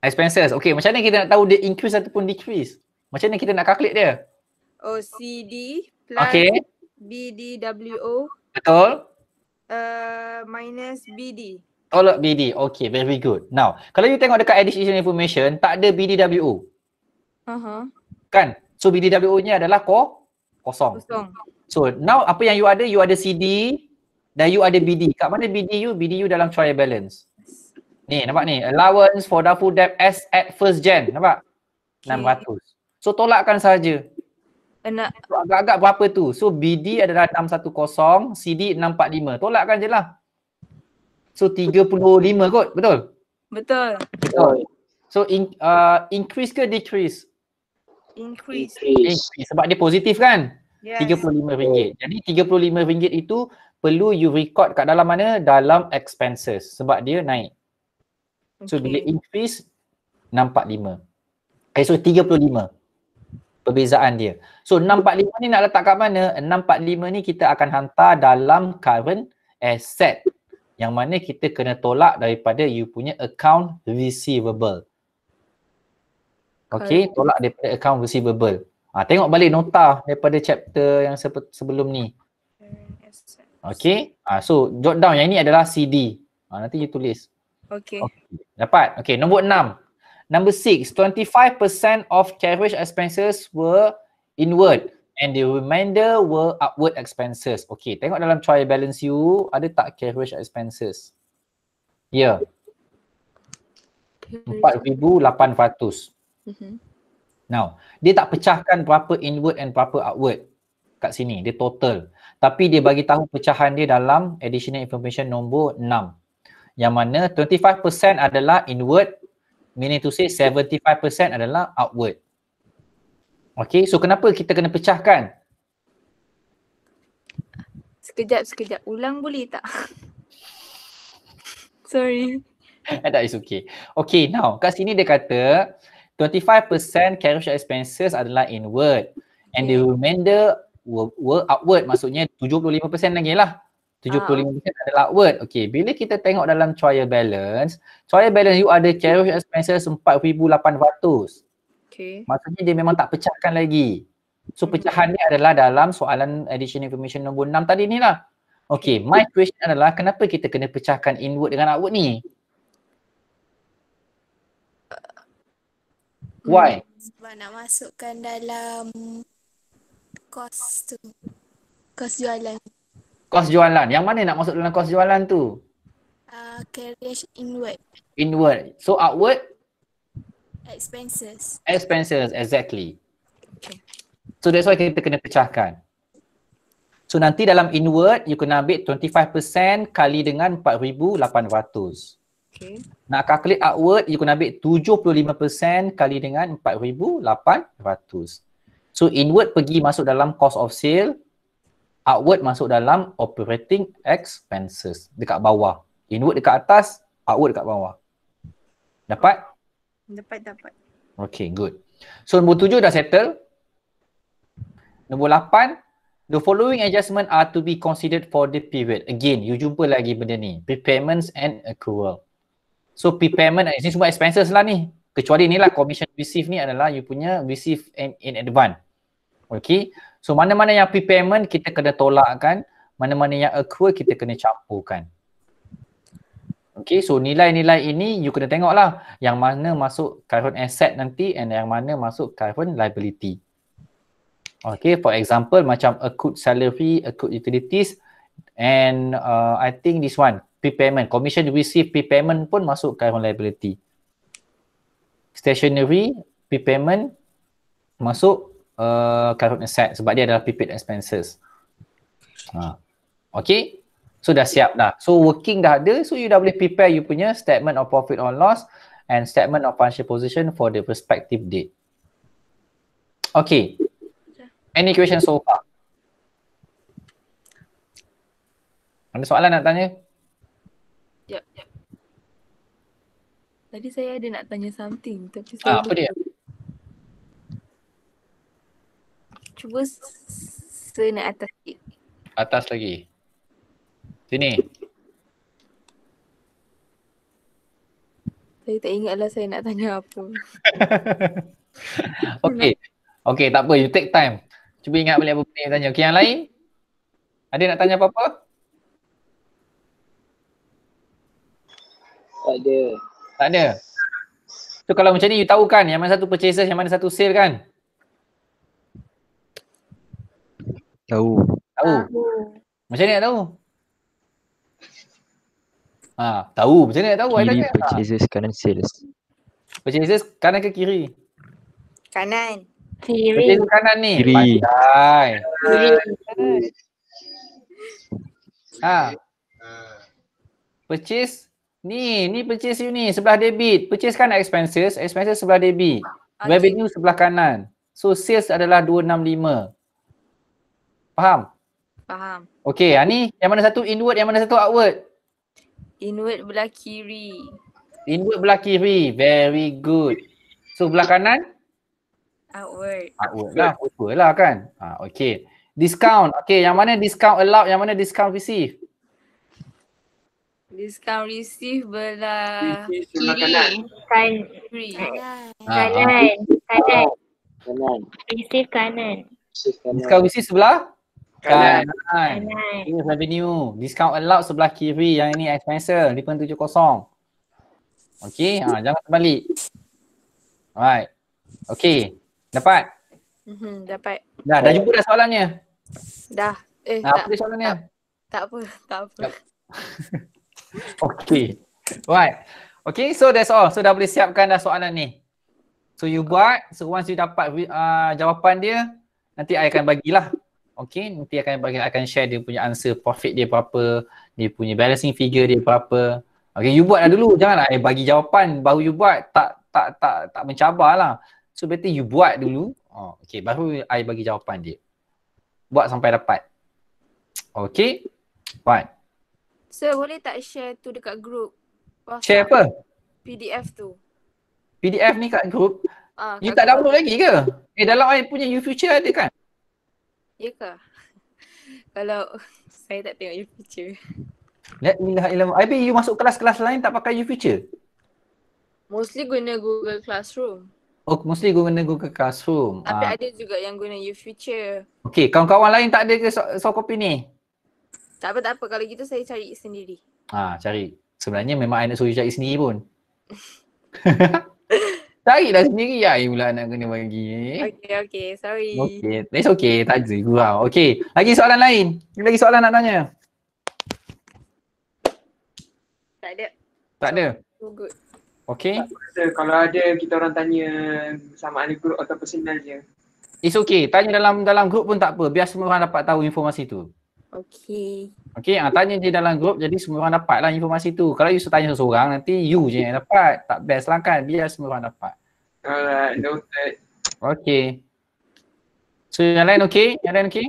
Expenses. Okay macam mana kita nak tahu dia increase ataupun decrease? Macam mana kita nak calculate dia? Oh CD plus okay. BDWO. Betul. Uh, minus BD. Tolak BD. Okay, very good. Now, kalau you tengok dekat additional information, tak ada BDWU. Uh-huh. Kan? So BDWU nya adalah ko kosong. kosong. So now apa yang you ada, you ada CD dan you ada BD. Kat mana BD you? BD you dalam trial balance. Ni nampak ni, allowance for doubtful debt as at first gen. Nampak? Okay. 600. So tolakkan saja. Enak. agak-agak berapa tu? So BD adalah 610, CD 645. Tolakkan je lah. So 35 kot, betul? Betul. Betul. So in, uh, increase ke decrease? Increase. increase. Sebab dia positif kan? RM35. Yes. Jadi RM35 itu perlu you record kat dalam mana? Dalam expenses sebab dia naik. So okay. bila increase 645. Eh so 35. Perbezaan dia. So 645 ni nak letak kat mana? 645 ni kita akan hantar dalam current asset yang mana kita kena tolak daripada you punya account receivable. Okay, tolak daripada account receivable. Ha, tengok balik nota daripada chapter yang sebelum ni. Okay, ha, so jot down yang ini adalah CD. Ha, ah, nanti you tulis. Okay. okay. Dapat? Okay, nombor enam. Number six, 25% of carriage expenses were inward. And the remainder were upward expenses. Okay, tengok dalam try balance you, ada tak carriage expenses? Ya. Yeah. RM4,800. Mm-hmm. Now, dia tak pecahkan berapa inward and berapa outward kat sini. Dia total. Tapi dia bagi tahu pecahan dia dalam additional information nombor 6. Yang mana 25% adalah inward, meaning to say 75% adalah outward. Okay, so kenapa kita kena pecahkan? Sekejap, sekejap. Ulang boleh tak? Sorry. Eh tak, is okay. Okay, now kat sini dia kata 25% carriage expenses adalah inward and okay. the remainder were, were outward maksudnya 75% lagi lah. 75% ah. adalah outward. Okay, bila kita tengok dalam trial balance, trial balance you ada carriage expenses 4,800. Okay. Maksudnya dia memang tak pecahkan lagi. So hmm. pecahan ni adalah dalam soalan addition information nombor 6 tadi ni lah. Okay, my question adalah kenapa kita kena pecahkan inward dengan outward ni? Hmm. Why? Sebab nak masukkan dalam kos tu. Kos jualan. Kos jualan. Yang mana nak masuk dalam kos jualan tu? Uh, carriage inward. Inward. So outward? Expenses. Expenses, exactly. Okay. So that's why kita kena pecahkan. So nanti dalam inward, you kena ambil 25% kali dengan 4,800. Okay. Nak calculate outward, you kena ambil 75% kali dengan 4,800. So inward pergi masuk dalam cost of sale, outward masuk dalam operating expenses dekat bawah. Inward dekat atas, outward dekat bawah. Dapat? Okay. Dapat, dapat. Okay, good. So, nombor tujuh dah settle. Nombor lapan, the following adjustment are to be considered for the period. Again, you jumpa lagi benda ni. Prepayments and accrual. So, prepayment, ini eh, semua expenses lah ni. Kecuali ni lah, commission receive ni adalah you punya receive in, in advance. Okay. So, mana-mana yang prepayment kita kena tolakkan. Mana-mana yang accrual kita kena campurkan. Okay, so nilai-nilai ini you kena tengok lah yang mana masuk current asset nanti and yang mana masuk current liability. Okay, for example macam accrued salary, accrued utilities and uh, I think this one, prepayment, commission we receive prepayment pun masuk current liability. Stationary, prepayment masuk uh, current asset sebab dia adalah prepaid expenses. Ha. Okay, So dah siap dah. So working dah ada. So you dah boleh prepare you punya statement of profit or loss and statement of financial position for the prospective date. Okay. Any question so far? Ada soalan nak tanya? Ya. Tadi saya ada nak tanya something. Tapi saya ah, apa dia? Cuba saya nak atas sikit. Atas lagi? Sini. Saya tak ingatlah saya nak tanya apa. okay. Okay, tak apa. You take time. Cuba ingat balik apa benda yang tanya. Okay, yang lain? Ada nak tanya apa-apa? Tak ada. Tak ada? So kalau macam ni you tahu kan yang mana satu purchases, yang mana satu sale kan? Tahu. Tahu. tahu. Macam ni nak tahu? Ha, tahu macam mana nak tahu? Kiri lah. purchases ha. kanan sales. Purchases kanan ke kiri? Kanan. Kiri. Purchases kanan ni. Kiri. Pandai. Kiri. Ha. Purchase ni, ni purchase you ni sebelah debit. Purchase kanan expenses, expenses sebelah debit. Okay. Revenue sebelah kanan. So sales adalah 265. Faham? Faham. Okay, ha, ni yang mana satu inward, yang mana satu outward? Inward belah kiri. Inward belah kiri. Very good. So belah kanan? Outward. Outward lah. Outward lah kan. Ha, okay. Discount. Okay yang mana discount allowed, yang mana discount receive? Discount receive belah kiri. Kanan. Kan- kiri. Kanan. Kanan. Ah, kanan. Kanan. Receive kanan. Discount receive sebelah? Kanan. Kanan. Kanan. Avenue. Discount allowed sebelah kiri. Yang ini expensive. Lima tujuh kosong. Okay. Ha, jangan terbalik. Alright. Okay. Dapat? Mm-hmm, dapat. Dah, dah jumpa dah soalannya? Dah. Eh, ha, tak, apa soalannya? Tak, tak apa. Tak apa. okay. Alright. Okay, so that's all. So dah boleh siapkan dah soalan ni. So you buat. So once you dapat uh, jawapan dia, nanti I akan bagilah Okay, nanti akan bagi akan share dia punya answer profit dia berapa, dia punya balancing figure dia berapa. Okay, you buatlah dulu. Janganlah eh, bagi jawapan baru you buat. Tak tak tak tak mencabarlah. So better you buat dulu. Oh, okey, baru I bagi jawapan dia. Buat sampai dapat. Okey, buat. So boleh tak share tu dekat group? Share apa? PDF tu. PDF ni kat group? Ah, you tak group. download lagi ke? Eh dalam I punya you future ada kan? Ya ke? Kalau saya tak tengok your feature. Let me lah ilmu. Ibi you masuk kelas-kelas lain tak pakai your feature? Mostly guna Google Classroom. Oh, mostly guna Google Classroom. Tapi ah. ada juga yang guna your feature. Okay, kawan-kawan lain tak ada ke so, copy ni? Tak apa, tak apa. Kalau gitu saya cari sendiri. Ah, cari. Sebenarnya memang I nak suruh cari sendiri pun. Tarik dah sendiri lah pula nak kena bagi. Okay, okay. Sorry. Okay. That's okay. Tak ada gurau. Okay. Lagi soalan lain? Lagi soalan nak tanya? Tak ada. Tak ada? Oh, good. Okay. kalau ada kita orang tanya sama ada grup atau personal je. It's okay. Tanya dalam dalam grup pun tak apa. Biar semua orang dapat tahu informasi tu. Okay. Okay, ha, ah, tanya je dalam grup jadi semua orang dapat lah informasi tu. Kalau you tanya seorang nanti you je yang dapat. Tak best lah kan, biar semua orang dapat. Alright, noted. Okay. So yang lain okay? Yang lain okay?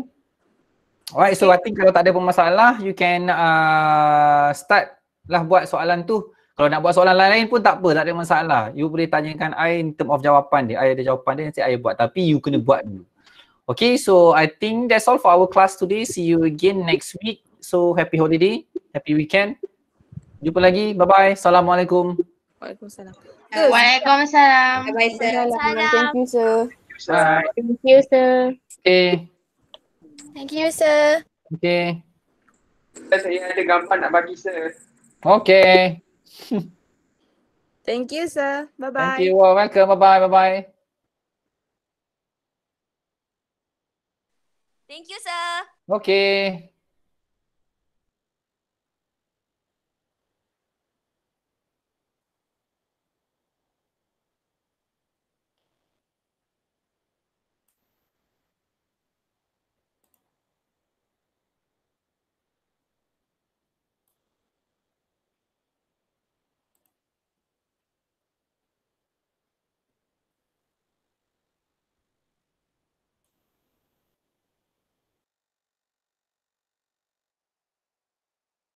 Alright, so okay. I kalau tak ada pun masalah, you can uh, start lah buat soalan tu. Kalau nak buat soalan lain-lain pun tak apa, tak ada masalah. You boleh tanyakan I in term of jawapan dia. I ada jawapan dia, nanti I buat. Tapi you kena buat dulu. Okay, so I think that's all for our class today. See you again next week. So happy holiday, happy weekend. Jumpa lagi. Bye bye. Assalamualaikum. Waalaikumsalam. Waalaikumsalam. Bye sir. Thank you sir. Thank you sir. Okay. Thank you sir. Okay. Saya ada gambar nak bagi sir. Okay. Thank you sir. Bye bye. Thank you. Welcome. Bye bye. Bye bye. Thank you, sir. Okay.